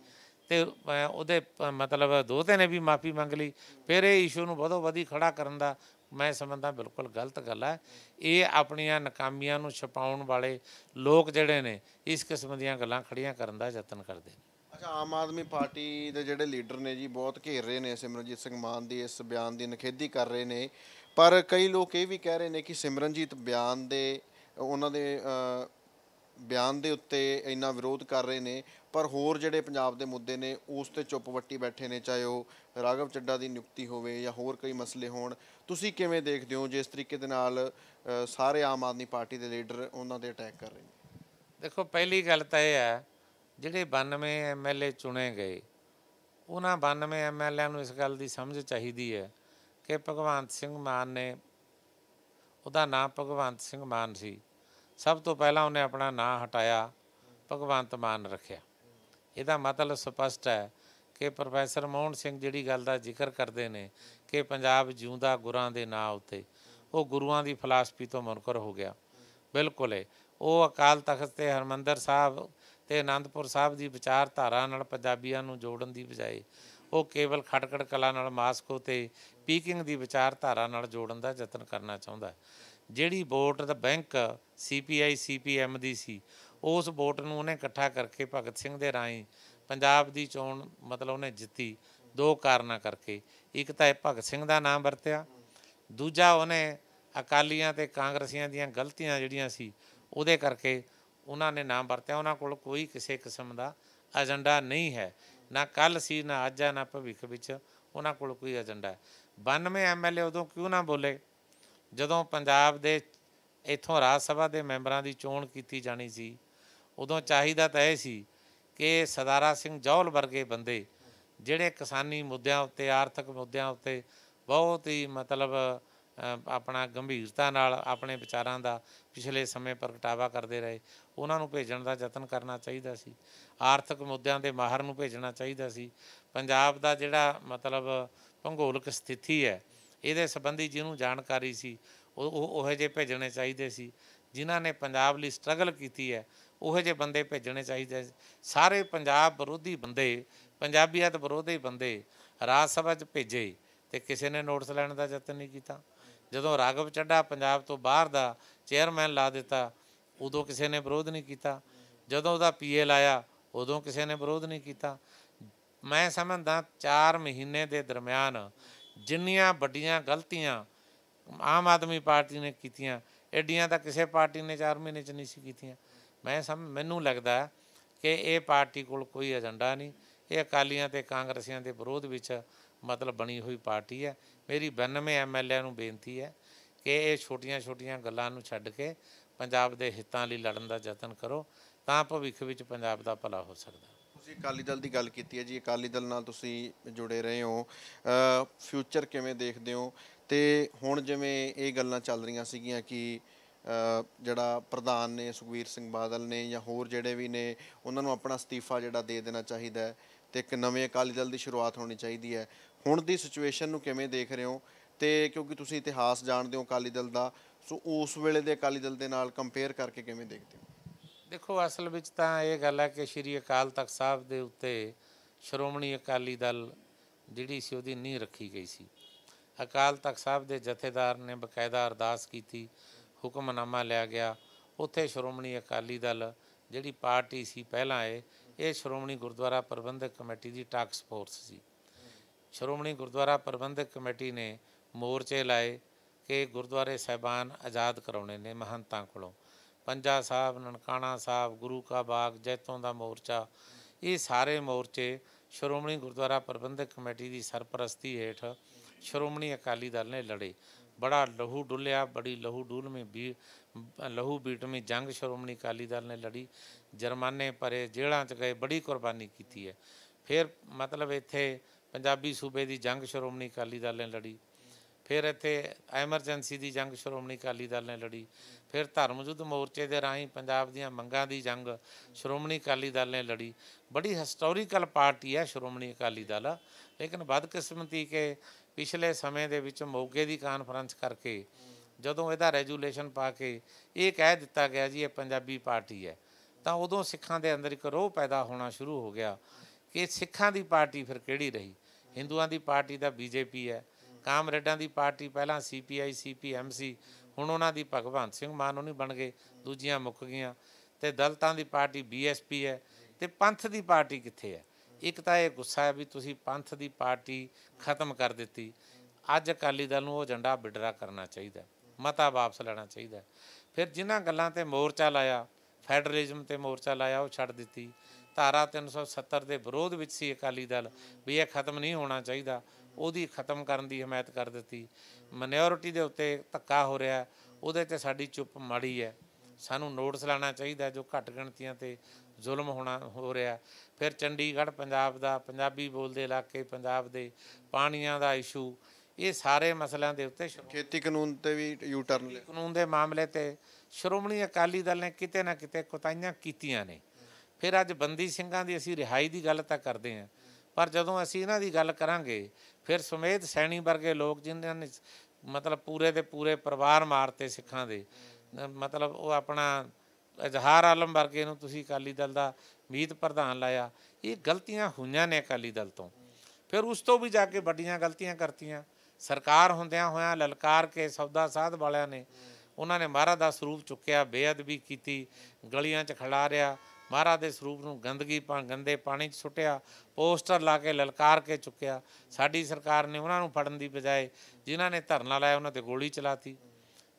ਤੇ ਉਹਦੇ ਮਤਲਬ ਦੋਤੇ ਨੇ ਵੀ ਮਾਫੀ ਮੰਗ ਲਈ ਫਿਰ ਇਹ ਇਸ਼ੂ ਨੂੰ ਵਧੋ ਵਧੀ ਖੜਾ ਕਰਨ ਦਾ ਮੈਂ ਸਮਝਦਾ ਬਿਲਕੁਲ ਗਲਤ ਗੱਲ ਹੈ ਇਹ ਆਪਣੀਆਂ ਨਾਕਾਮੀਆਂ ਨੂੰ ਛਪਾਉਣ ਵਾਲੇ ਲੋਕ ਜਿਹੜੇ ਨੇ ਇਸ ਕਿਸਮ ਦੀਆਂ ਗੱਲਾਂ ਖੜੀਆਂ ਕਰਨ ਦਾ ਯਤਨ ਕਰਦੇ ਨੇ
ਆਮ ਆਦਮੀ ਪਾਰਟੀ ਦੇ ਜਿਹੜੇ ਲੀਡਰ ਨੇ ਜੀ ਬਹੁਤ ਘੇਰ ਰਹੇ ਨੇ ਸਿਮਰਨਜੀਤ ਸਿੰਘ ਮਾਨ ਦੀ ਇਸ ਬਿਆਨ ਦੀ ਨਖੇਦੀ ਕਰ ਰਹੇ ਨੇ ਪਰ ਕਈ ਲੋਕ ਇਹ ਵੀ ਕਹਿ ਰਹੇ ਨੇ ਕਿ ਸਿਮਰਨਜੀਤ ਬਿਆਨ ਦੇ ਉਹਨਾਂ ਦੇ ਬਿਆਨ ਦੇ ਉੱਤੇ ਇੰਨਾ ਵਿਰੋਧ ਕਰ ਰਹੇ ਨੇ ਪਰ ਹੋਰ ਜਿਹੜੇ ਪੰਜਾਬ ਦੇ ਮੁੱਦੇ ਨੇ ਉਸ ਤੇ ਚੁੱਪ ਵੱਟੀ ਬੈਠੇ ਨੇ ਚਾਹੇ ਉਹ ਰਾਘਵ ਚੱਡਾ ਦੀ ਨਿਯੁਕਤੀ ਹੋਵੇ ਜਾਂ ਹੋਰ ਕਈ ਮਸਲੇ ਹੋਣ ਤੁਸੀਂ ਕਿਵੇਂ ਦੇਖਦੇ ਹੋ ਜਿਸ ਤਰੀਕੇ ਦੇ ਨਾਲ ਸਾਰੇ ਆਮ ਆਦਮੀ ਪਾਰਟੀ ਦੇ ਲੀਡਰ ਉਹਨਾਂ ਦੇ ਅਟੈਕ
ਕਰ ਰਹੇ ਨੇ ਦੇਖੋ ਪਹਿਲੀ ਗੱਲ ਤਾਂ ਇਹ ਹੈ ਜਿਹੜੇ 92 ਐਮਐਲਏ ਚੁਣੇ ਗਏ ਉਹਨਾਂ 92 ਐਮਐਲਏ ਨੂੰ ਇਸ ਗੱਲ ਦੀ ਸਮਝ ਚਾਹੀਦੀ ਹੈ ਕਿ ਭਗਵੰਤ ਸਿੰਘ ਮਾਨ ਨੇ ਉਹਦਾ ਨਾਮ ਭਗਵੰਤ ਸਿੰਘ ਮਾਨ ਸੀ ਸਭ ਤੋਂ ਪਹਿਲਾਂ ਉਹਨੇ ਆਪਣਾ ਨਾਮ ਹਟਾਇਆ ਭਗਵੰਤ ਮਾਨ ਰੱਖਿਆ ਇਹਦਾ ਮਤਲਬ ਸਪਸ਼ਟ ਹੈ ਕਿ ਪ੍ਰੋਫੈਸਰ ਮੋਹਨ ਸਿੰਘ ਜਿਹੜੀ ਗੱਲ ਦਾ ਜ਼ਿਕਰ ਕਰਦੇ ਨੇ ਕਿ ਪੰਜਾਬ ਜਿਉਂਦਾ ਗੁਰਾਂ ਦੇ ਨਾਂ ਉੱਤੇ ਉਹ ਗੁਰੂਆਂ ਦੀ ਫਲਸਫੀ ਤੋਂ ਮਨਕਰ ਹੋ ਗਿਆ ਬਿਲਕੁਲ ਹੈ ਉਹ ਅਕਾਲ ਤਖਤ ਤੇ ਹਰਮੰਦਰ ਸਾਹਿਬ ਤੇ ਆਨੰਦਪੁਰ ਸਾਹਿਬ ਦੀ ਵਿਚਾਰਧਾਰਾ ਨਾਲ ਪੰਜਾਬੀਆਂ ਨੂੰ ਜੋੜਨ ਦੀ ਬਜਾਏ ਉਹ ਕੇਵਲ ਖਟਕੜ ਕਲਾ ਨਾਲ ਮਾਸਕੋ ਤੇ ਪੀਕਿੰਗ ਦੀ ਵਿਚਾਰਧਾਰਾ ਨਾਲ ਜੋੜਨ ਦਾ ਯਤਨ ਕਰਨਾ ਚਾਹੁੰਦਾ ਹੈ ਜਿਹੜੀ ਵੋਟ ਦਾ ਬੈਂਕ ਸੀਪੀਆਈ ਸੀਪੀਐਮ ਦੀ ਸੀ ਉਸ ਵੋਟ ਨੂੰ ਉਹਨੇ ਇਕੱਠਾ ਕਰਕੇ ਭਗਤ ਸਿੰਘ ਦੇ ਰਾਹੀਂ ਪੰਜਾਬ ਦੀ ਚੋਣ ਮਤਲਬ ਉਹਨੇ ਜਿੱਤੀ ਦੋ ਕਾਰਨਾਂ ਕਰਕੇ ਇੱਕ ਤਾਂ ਇਹ ਭਗਤ ਸਿੰਘ ਦਾ ਨਾਮ ਵਰਤਿਆ ਦੂਜਾ ਉਹਨੇ ਅਕਾਲੀਆਂ ਤੇ ਕਾਂਗਰਸੀਆਂ ਦੀਆਂ ਗਲਤੀਆਂ ਜਿਹੜੀਆਂ ਸੀ ਉਹਦੇ ਕਰਕੇ ਉਹਨਾਂ ਨੇ ਨਾਮ ਵਰਤਿਆ ਉਹਨਾਂ ਕੋਲ ਕੋਈ ਕਿਸੇ ਕਿਸਮ ਦਾ ਏਜੰਡਾ ਨਹੀਂ ਹੈ ਨਾ ਕੱਲ ਸੀ ਨਾ ਅੱਜ ਹੈ ਨਾ ਭਵਿੱਖ ਵਿੱਚ ਉਹਨਾਂ ਕੋਲ ਕੋਈ ਏਜੰਡਾ ਹੈ 92 ਐਮਐਲਏ ਉਦੋਂ ਕਿਉਂ ਨਾ ਬੋਲੇ ਜਦੋਂ ਪੰਜਾਬ ਦੇ ਇਥੋਂ ਰਾਜ ਸਭਾ ਦੇ ਮੈਂਬਰਾਂ ਦੀ ਚੋਣ ਕੀਤੀ ਜਾਣੀ ਸੀ ਉਦੋਂ ਚਾਹੀਦਾ ਤਾਂ ਇਹ ਸੀ ਕਿ ਸਦਾਰਾ ਸਿੰਘ ਜੌਲ ਵਰਗੇ ਬੰਦੇ ਜਿਹੜੇ ਕਿਸਾਨੀ ਮੁੱਦਿਆਂ ਉੱਤੇ ਆਰਥਿਕ ਮੁੱਦਿਆਂ ਉੱਤੇ ਬਹੁਤ ਹੀ ਮਤਲਬ ਆਪਣਾ ਗੰਭੀਰਤਾ ਨਾਲ ਆਪਣੇ ਵਿਚਾਰਾਂ ਦਾ ਪਿਛਲੇ ਸਮੇਂ ਪ੍ਰਗਟਾਵਾ ਕਰਦੇ ਰਹੇ ਉਹਨਾਂ ਨੂੰ ਭੇਜਣ ਦਾ ਯਤਨ ਕਰਨਾ ਚਾਹੀਦਾ ਸੀ ਆਰਥਿਕ ਮੁੱਦਿਆਂ ਦੇ ਮਾਹਰ ਨੂੰ ਭੇਜਣਾ ਚਾਹੀਦਾ ਸੀ ਪੰਜਾਬ ਦਾ ਜਿਹੜਾ ਮਤਲਬ ਭੂਗੋਲਿਕ ਸਥਿਤੀ ਹੈ ਇਹਦੇ ਸੰਬੰਧੀ ਜਿਹਨੂੰ ਜਾਣਕਾਰੀ ਸੀ ਉਹ ਉਹ ਜੇ ਭੇਜਣੇ ਚਾਹੀਦੇ ਸੀ ਜਿਨ੍ਹਾਂ ਨੇ ਪੰਜਾਬ ਲਈ ਸਟਰਗਲ ਕੀਤੀ ਹੈ ਉਹੋ ਜੇ ਬੰਦੇ ਭੇਜਣੇ ਚਾਹੀਦੇ ਸਾਰੇ ਪੰਜਾਬ ਵਿਰੋਧੀ ਬੰਦੇ ਪੰਜਾਬੀਅਤ ਵਿਰੋਧੀ ਬੰਦੇ ਰਾਜ ਸਭਾ 'ਚ ਭੇਜੇ ਤੇ ਕਿਸੇ ਨੇ ਨੋਟਿਸ ਲੈਣ ਦਾ ਯਤਨ ਨਹੀਂ ਕੀਤਾ ਜਦੋਂ ਰਾਗਵ ਚੱਡਾ ਪੰਜਾਬ ਤੋਂ ਬਾਹਰ ਦਾ ਚੇਅਰਮੈਨ ਲਾ ਦਿੱਤਾ ਉਦੋਂ ਕਿਸੇ ਨੇ ਵਿਰੋਧ ਨਹੀਂ ਕੀਤਾ ਜਦੋਂ ਉਹਦਾ ਪੀਏ ਲਾਇਆ ਉਦੋਂ ਕਿਸੇ ਨੇ ਵਿਰੋਧ ਨਹੀਂ ਕੀਤਾ ਮੈਂ ਸਮਝਦਾ 4 ਮਹੀਨੇ ਦੇ ਦਰਮਿਆਨ ਜਿੰਨੀਆਂ ਵੱਡੀਆਂ ਗਲਤੀਆਂ ਆਮ ਆਦਮੀ ਪਾਰਟੀ ਨੇ ਕੀਤੀਆਂ ਐਡੀਆਂ ਤਾਂ ਕਿਸੇ ਪਾਰਟੀ ਨੇ 4 ਮਹੀਨੇ ਚ ਨਹੀਂ ਸੀ ਕੀਤੀਆਂ ਮੈਂ ਸਮ ਮੈਨੂੰ ਲੱਗਦਾ ਕਿ ਇਹ ਪਾਰਟੀ ਕੋਲ ਕੋਈ ਏਜੰਡਾ ਨਹੀਂ ਇਹ ਅਕਾਲੀਆਂ ਤੇ ਕਾਂਗਰਸੀਆਂ ਦੇ ਵਿਰੋਧ ਵਿੱਚ ਮਤਲਬ ਬਣੀ ਹੋਈ ਪਾਰਟੀ ਹੈ ਮੇਰੀ 92 ਐਮਐਲਏ ਨੂੰ ਬੇਨਤੀ ਹੈ ਕਿ ਇਹ ਛੋਟੀਆਂ-ਛੋਟੀਆਂ ਗੱਲਾਂ ਨੂੰ ਛੱਡ ਕੇ ਪੰਜਾਬ ਦੇ ਹਿੱਤਾਂ ਲਈ ਲੜਨ ਦਾ ਯਤਨ ਕਰੋ ਤਾਂ ਭਵਿੱਖ ਵਿੱਚ ਪੰਜਾਬ ਦਾ ਭਲਾ ਹੋ ਸਕਦਾ
ਤੁਸੀਂ ਅਕਾਲੀ ਦਲ ਦੀ ਗੱਲ ਕੀਤੀ ਹੈ ਜੀ ਅਕਾਲੀ ਦਲ ਨਾਲ ਤੁਸੀਂ ਜੁੜੇ ਰਹੇ ਹੋ ਫਿਊਚਰ ਕਿਵੇਂ ਦੇਖਦੇ ਹੋ ਤੇ ਹੁਣ ਜਿਵੇਂ ਇਹ ਗੱਲਾਂ ਚੱਲ ਰਹੀਆਂ ਸੀਗੀਆਂ ਕਿ ਜਿਹੜਾ ਪ੍ਰਧਾਨ ਨੇ ਸੁਖਵੀਰ ਸਿੰਘ ਬਾਦਲ ਨੇ ਜਾਂ ਹੋਰ ਜਿਹੜੇ ਵੀ ਨੇ ਉਹਨਾਂ ਨੂੰ ਆਪਣਾ ਅਸਤੀਫਾ ਜਿਹੜਾ ਦੇ ਦੇਣਾ ਚਾਹੀਦਾ ਤੇ ਇੱਕ ਨਵੇਂ ਅਕਾਲੀ ਦਲ ਦੀ ਸ਼ੁਰੂਆਤ ਹੋਣੀ ਚਾਹੀਦੀ ਹੈ ਹੁਣ ਦੀ ਸਿਚੁਏਸ਼ਨ ਨੂੰ ਕਿਵੇਂ ਦੇਖ ਰਹੇ ਹੋ ਤੇ ਕਿਉਂਕਿ ਤੁਸੀਂ ਇਤਿਹਾਸ ਜਾਣਦੇ ਹੋ ਅਕਾਲੀ ਦਲ ਦਾ ਸੋ ਉਸ ਵੇਲੇ ਦੇ ਅਕਾਲੀ ਦਲ ਦੇ ਨਾਲ ਕੰਪੇਅਰ ਕਰਕੇ ਕਿਵੇਂ ਦੇਖਦੇ ਹੋ
ਦੇਖੋ ਅਸਲ ਵਿੱਚ ਤਾਂ ਇਹ ਗੱਲ ਹੈ ਕਿ ਸ਼੍ਰੀ ਅਕਾਲ ਤਖਤ ਸਾਹਿਬ ਦੇ ਉੱਤੇ ਸ਼੍ਰੋਮਣੀ ਅਕਾਲੀ ਦਲ ਜਿਹੜੀ ਸੀ ਉਹਦੀ ਨਹੀਂ ਰੱਖੀ ਗਈ ਸੀ ਅਕਾਲ ਤਖਤ ਸਾਹਿਬ ਦੇ ਜਥੇਦਾਰ ਨੇ ਬਕਾਇਦਾ ਅਰਦਾਸ ਕੀਤੀ ਹੁਕਮਨਾਮਾ ਲਿਆ ਗਿਆ ਉੱਥੇ ਸ਼੍ਰੋਮਣੀ ਅਕਾਲੀ ਦਲ ਜਿਹੜੀ ਪਾਰਟੀ ਸੀ ਪਹਿਲਾਂ ਇਹ ਇਹ ਸ਼੍ਰੋਮਣੀ ਗੁਰਦੁਆਰਾ ਪ੍ਰਬੰਧਕ ਕਮੇਟੀ ਦੀ ਟਾਸਕ ਫੋਰਸ ਸੀ ਸ਼੍ਰੋਮਣੀ ਗੁਰਦੁਆਰਾ ਪ੍ਰਬੰਧਕ ਕਮੇਟੀ ਨੇ ਮੋਰਚੇ ਲਾਏ ਕਿ ਗੁਰਦੁਆਰੇ ਸਹਿਬਾਨ ਆਜ਼ਾਦ ਕਰਾਉਣੇ ਨੇ ਮਹੰਤਾਂ ਕੋਲੋਂ ਪੰਜਾ ਸਾਹਿਬ ਨਨਕਾਣਾ ਸਾਹਿਬ ਗੁਰੂ ਕਾ ਬਾਗ ਜੈਤੋਂ ਦਾ ਮੋਰਚਾ ਇਹ ਸਾਰੇ ਮੋਰਚੇ ਸ਼੍ਰੋਮਣੀ ਗੁਰਦੁਆਰਾ ਪ੍ਰਬੰਧਕ ਕਮੇਟੀ ਦੀ ਸਰਪ੍ਰਸਤੀ ਹੇਠ ਸ਼੍ਰੋਮਣੀ ਅਕਾਲੀ ਦਲ ਨੇ ਲੜੇ ਬੜਾ ਲਹੂ ਡੁੱਲਿਆ ਬੜੀ ਲਹੂ ਡੂਲ ਮੇ ਵੀ ਲਹੂ ਬੀਟ ਮੇ ਜੰਗ ਸ਼੍ਰੋਮਣੀ ਅਕਾਲੀ ਦਲ ਨੇ ਲੜੀ ਜਰਮਾਨੇ ਪਰੇ ਜੇਲ੍ਹਾਂ 'ਚ ਗਏ ਬੜੀ ਕੁਰਬਾਨੀ ਕੀਤੀ ਹੈ ਫਿਰ ਮਤਲਬ ਇੱਥੇ ਪੰਜਾਬੀ ਸੂਬੇ ਦੀ ਜੰਗ ਸ਼੍ਰੋਮਣੀ ਅਕਾਲੀ ਦਲ ਨੇ ਲੜੀ ਫਿਰ ਇੱਥੇ ਐਮਰਜੈਂਸੀ ਦੀ ਜੰਗ ਸ਼੍ਰੋਮਣੀ ਅਕਾਲੀ ਦਲ ਨੇ ਲੜੀ ਫਿਰ ਧਰਮ ਯੁੱਧ ਮੋਰਚੇ ਦੇ ਰਾਹੀਂ ਪੰਜਾਬ ਦੀਆਂ ਮੰਗਾਂ ਦੀ ਜੰਗ ਸ਼੍ਰੋਮਣੀ ਅਕਾਲੀ ਦਲ ਨੇ ਲੜੀ ਬੜੀ ਹਿਸਟੋਰੀਕਲ ਪਾਰਟੀ ਹੈ ਸ਼੍ਰੋਮਣੀ ਅਕਾਲੀ ਦਲ ਲੇਕਿਨ ਬਦਕਿਸਮਤੀ ਕਿ ਪਿਛਲੇ ਸਮੇਂ ਦੇ ਵਿੱਚ ਮੋਗੇ ਦੀ ਕਾਨਫਰੰਸ ਕਰਕੇ ਜਦੋਂ ਇਹਦਾ ਰੈਜੂਲੇਸ਼ਨ ਪਾ ਕੇ ਇਹ ਕਹਿ ਦਿੱਤਾ ਗਿਆ ਜੀ ਇਹ ਪੰਜਾਬੀ ਪਾਰਟੀ ਹੈ ਤਾਂ ਉਦੋਂ ਸਿੱਖਾਂ ਦੇ ਅੰਦਰ ਇੱਕ ਰੋਹ ਪੈਦਾ ਹੋਣਾ ਸ਼ੁਰੂ ਹੋ ਗਿਆ ਕਿ ਸਿੱਖਾਂ ਦੀ ਪਾਰਟੀ ਫਿਰ ਕਿਹੜੀ ਰਹੀ ਹਿੰਦੂਆਂ ਦੀ ਪਾਰਟੀ ਦਾ ਬੀਜੇਪੀ ਹੈ ਕਾਮਰੇਡਾਂ ਦੀ ਪਾਰਟੀ ਪਹਿਲਾਂ ਸੀਪੀਆਈ ਸੀਪੀਐਮਸੀ ਹੁਣ ਉਹਨਾਂ ਦੀ ਭਗਵੰਤ ਸਿੰਘ ਮਾਨ ਉਹਨੀ ਬਣ ਗਏ ਦੂਜੀਆਂ ਮੁੱਕ ਗਈਆਂ ਤੇ ਦਲਤਾਂ ਦੀ ਪਾਰਟੀ ਬੀਐਸਪੀ ਹੈ ਤੇ ਪੰਥ ਦੀ ਪਾਰਟੀ ਕਿੱਥੇ ਹੈ ਇੱਕ ਤਾਂ ਇਹ ਗੁੱਸਾ ਹੈ ਵੀ ਤੁਸੀਂ ਪੰਥ ਦੀ ਪਾਰਟੀ ਖਤਮ ਕਰ ਦਿੱਤੀ ਅੱਜ ਅਕਾਲੀ ਦਲ ਨੂੰ ਉਹ ਝੰਡਾ ਬਿਡਰਾ ਕਰਨਾ ਚਾਹੀਦਾ ਮਤਾ ਵਾਪਸ ਲੈਣਾ ਚਾਹੀਦਾ ਫਿਰ ਜਿਨ੍ਹਾਂ ਗੱਲਾਂ ਤੇ ਮੋਰਚਾ ਲਾਇਆ ਫੈਡਰਲਿਜ਼ਮ ਤੇ ਮੋਰਚਾ ਲਾਇਆ ਉਹ ਛੱਡ ਦਿੱਤੀ ਧਾਰਾ 370 ਦੇ ਵਿਰੋਧ ਵਿੱਚ ਸੀ ਅਕਾਲੀ ਦਲ ਵੀ ਇਹ ਖਤਮ ਨਹੀਂ ਹੋਣਾ ਚਾਹੀਦਾ ਉਹਦੀ ਖਤਮ ਕਰਨ ਦੀ ਹਮਾਇਤ ਕਰ ਦਿੱਤੀ ਮਾਈਨੋਰਿਟੀ ਦੇ ਉੱਤੇ ਧੱਕਾ ਹੋ ਰਿਹਾ ਉਹਦੇ ਤੇ ਸਾਡੀ ਚੁੱਪ ਮਾੜੀ ਹੈ ਸਾਨੂੰ ਨੋਟਿਸ ਲਾਣਾ ਚਾਹੀਦਾ ਜੋ ਘੱਟ ਗਿਣਤੀਆਂ ਤੇ ਜ਼ੁਲਮ ਹੋਣਾ ਹੋ ਰਿਹਾ ਫਿਰ ਚੰਡੀਗੜ੍ਹ ਪੰਜਾਬ ਦਾ ਪੰਜਾਬੀ ਬੋਲਦੇ ਇਲਾਕੇ ਪੰਜਾਬ ਦੇ ਪਾਣੀਆਂ ਦਾ ਇਸ਼ੂ ਇਹ ਸਾਰੇ ਮਸਲਿਆਂ ਦੇ ਉੱਤੇ ਖੇਤੀ ਕਾਨੂੰਨ ਤੇ ਵੀ ਯੂ ਟਰਨ ਲਿਆ ਕਾਨੂੰਨ ਦੇ ਮਾਮਲੇ ਤੇ ਸ਼੍ਰੋਮਣੀ ਅਕਾਲੀ ਦਲ ਨੇ ਕਿਤੇ ਨਾ ਕਿਤੇ ਕੁਤਾਈਆਂ ਕੀਤੀਆਂ ਨੇ ਫਿਰ ਅੱਜ ਬੰਦੀ ਸਿੰਘਾਂ ਦੀ ਅਸੀਂ ਰਿਹਾਈ ਦੀ ਗੱਲ ਤਾਂ ਕਰਦੇ ਆਂ ਪਰ ਜਦੋਂ ਅਸੀਂ ਇਹਨਾਂ ਦੀ ਗੱਲ ਕਰਾਂਗੇ ਫਿਰ ਸੁਮੇਦ ਸੈਣੀ ਵਰਗੇ ਲੋਕ ਜਿਨ੍ਹਾਂ ਨੇ ਮਤਲਬ ਪੂਰੇ ਦੇ ਪੂਰੇ ਪਰਿਵਾਰ ਮਾਰਤੇ ਸਿੱਖਾਂ ਦੇ ਮਤਲਬ ਉਹ ਆਪਣਾ ਅਜ਼ਹਾਰ ਆਲਮ ਵਰਗੇ ਨੂੰ ਤੁਸੀਂ ਅਕਾਲੀ ਦਲ ਦਾ ਮੀਤ ਪ੍ਰਧਾਨ ਲਾਇਆ ਇਹ ਗਲਤੀਆਂ ਹੋਈਆਂ ਨੇ ਅਕਾਲੀ ਦਲ ਤੋਂ ਫਿਰ ਉਸ ਤੋਂ ਵੀ ਜਾ ਕੇ ਵੱਡੀਆਂ ਗਲਤੀਆਂ ਕਰਤੀਆਂ ਸਰਕਾਰ ਹੁੰਦਿਆਂ ਹੋਇਆਂ ਲਲਕਾਰ ਕੇ ਸੌਦਾ ਸਾਧ ਵਾਲਿਆਂ ਨੇ ਉਹਨਾਂ ਨੇ ਮਹਾਰਾ ਦਾ ਸਰੂਪ ਚੁੱਕਿਆ ਬੇਅਦਬੀ ਕੀਤੀ ਗਲੀਆਂ 'ਚ ਖੜਾ ਰਿਆ ਮਹਾਰਾਜ ਦੇ ਸਰੂਪ ਨੂੰ ਗੰਦਗੀ ਪਾ ਗੰਦੇ ਪਾਣੀ 'ਚ ਸੁੱਟਿਆ ਪੋਸਟਰ ਲਾ ਕੇ ਲਲਕਾਰ ਕੇ ਚੁੱਕਿਆ ਸਾਡੀ ਸਰਕਾਰ ਨੇ ਉਹਨਾਂ ਨੂੰ ਫੜਨ ਦੀ ਬਜਾਏ ਜਿਨ੍ਹਾਂ ਨੇ ਧਰਨਾ ਲਾਇਆ ਉਹਨਾਂ ਤੇ ਗੋਲੀ ਚਲਾਤੀ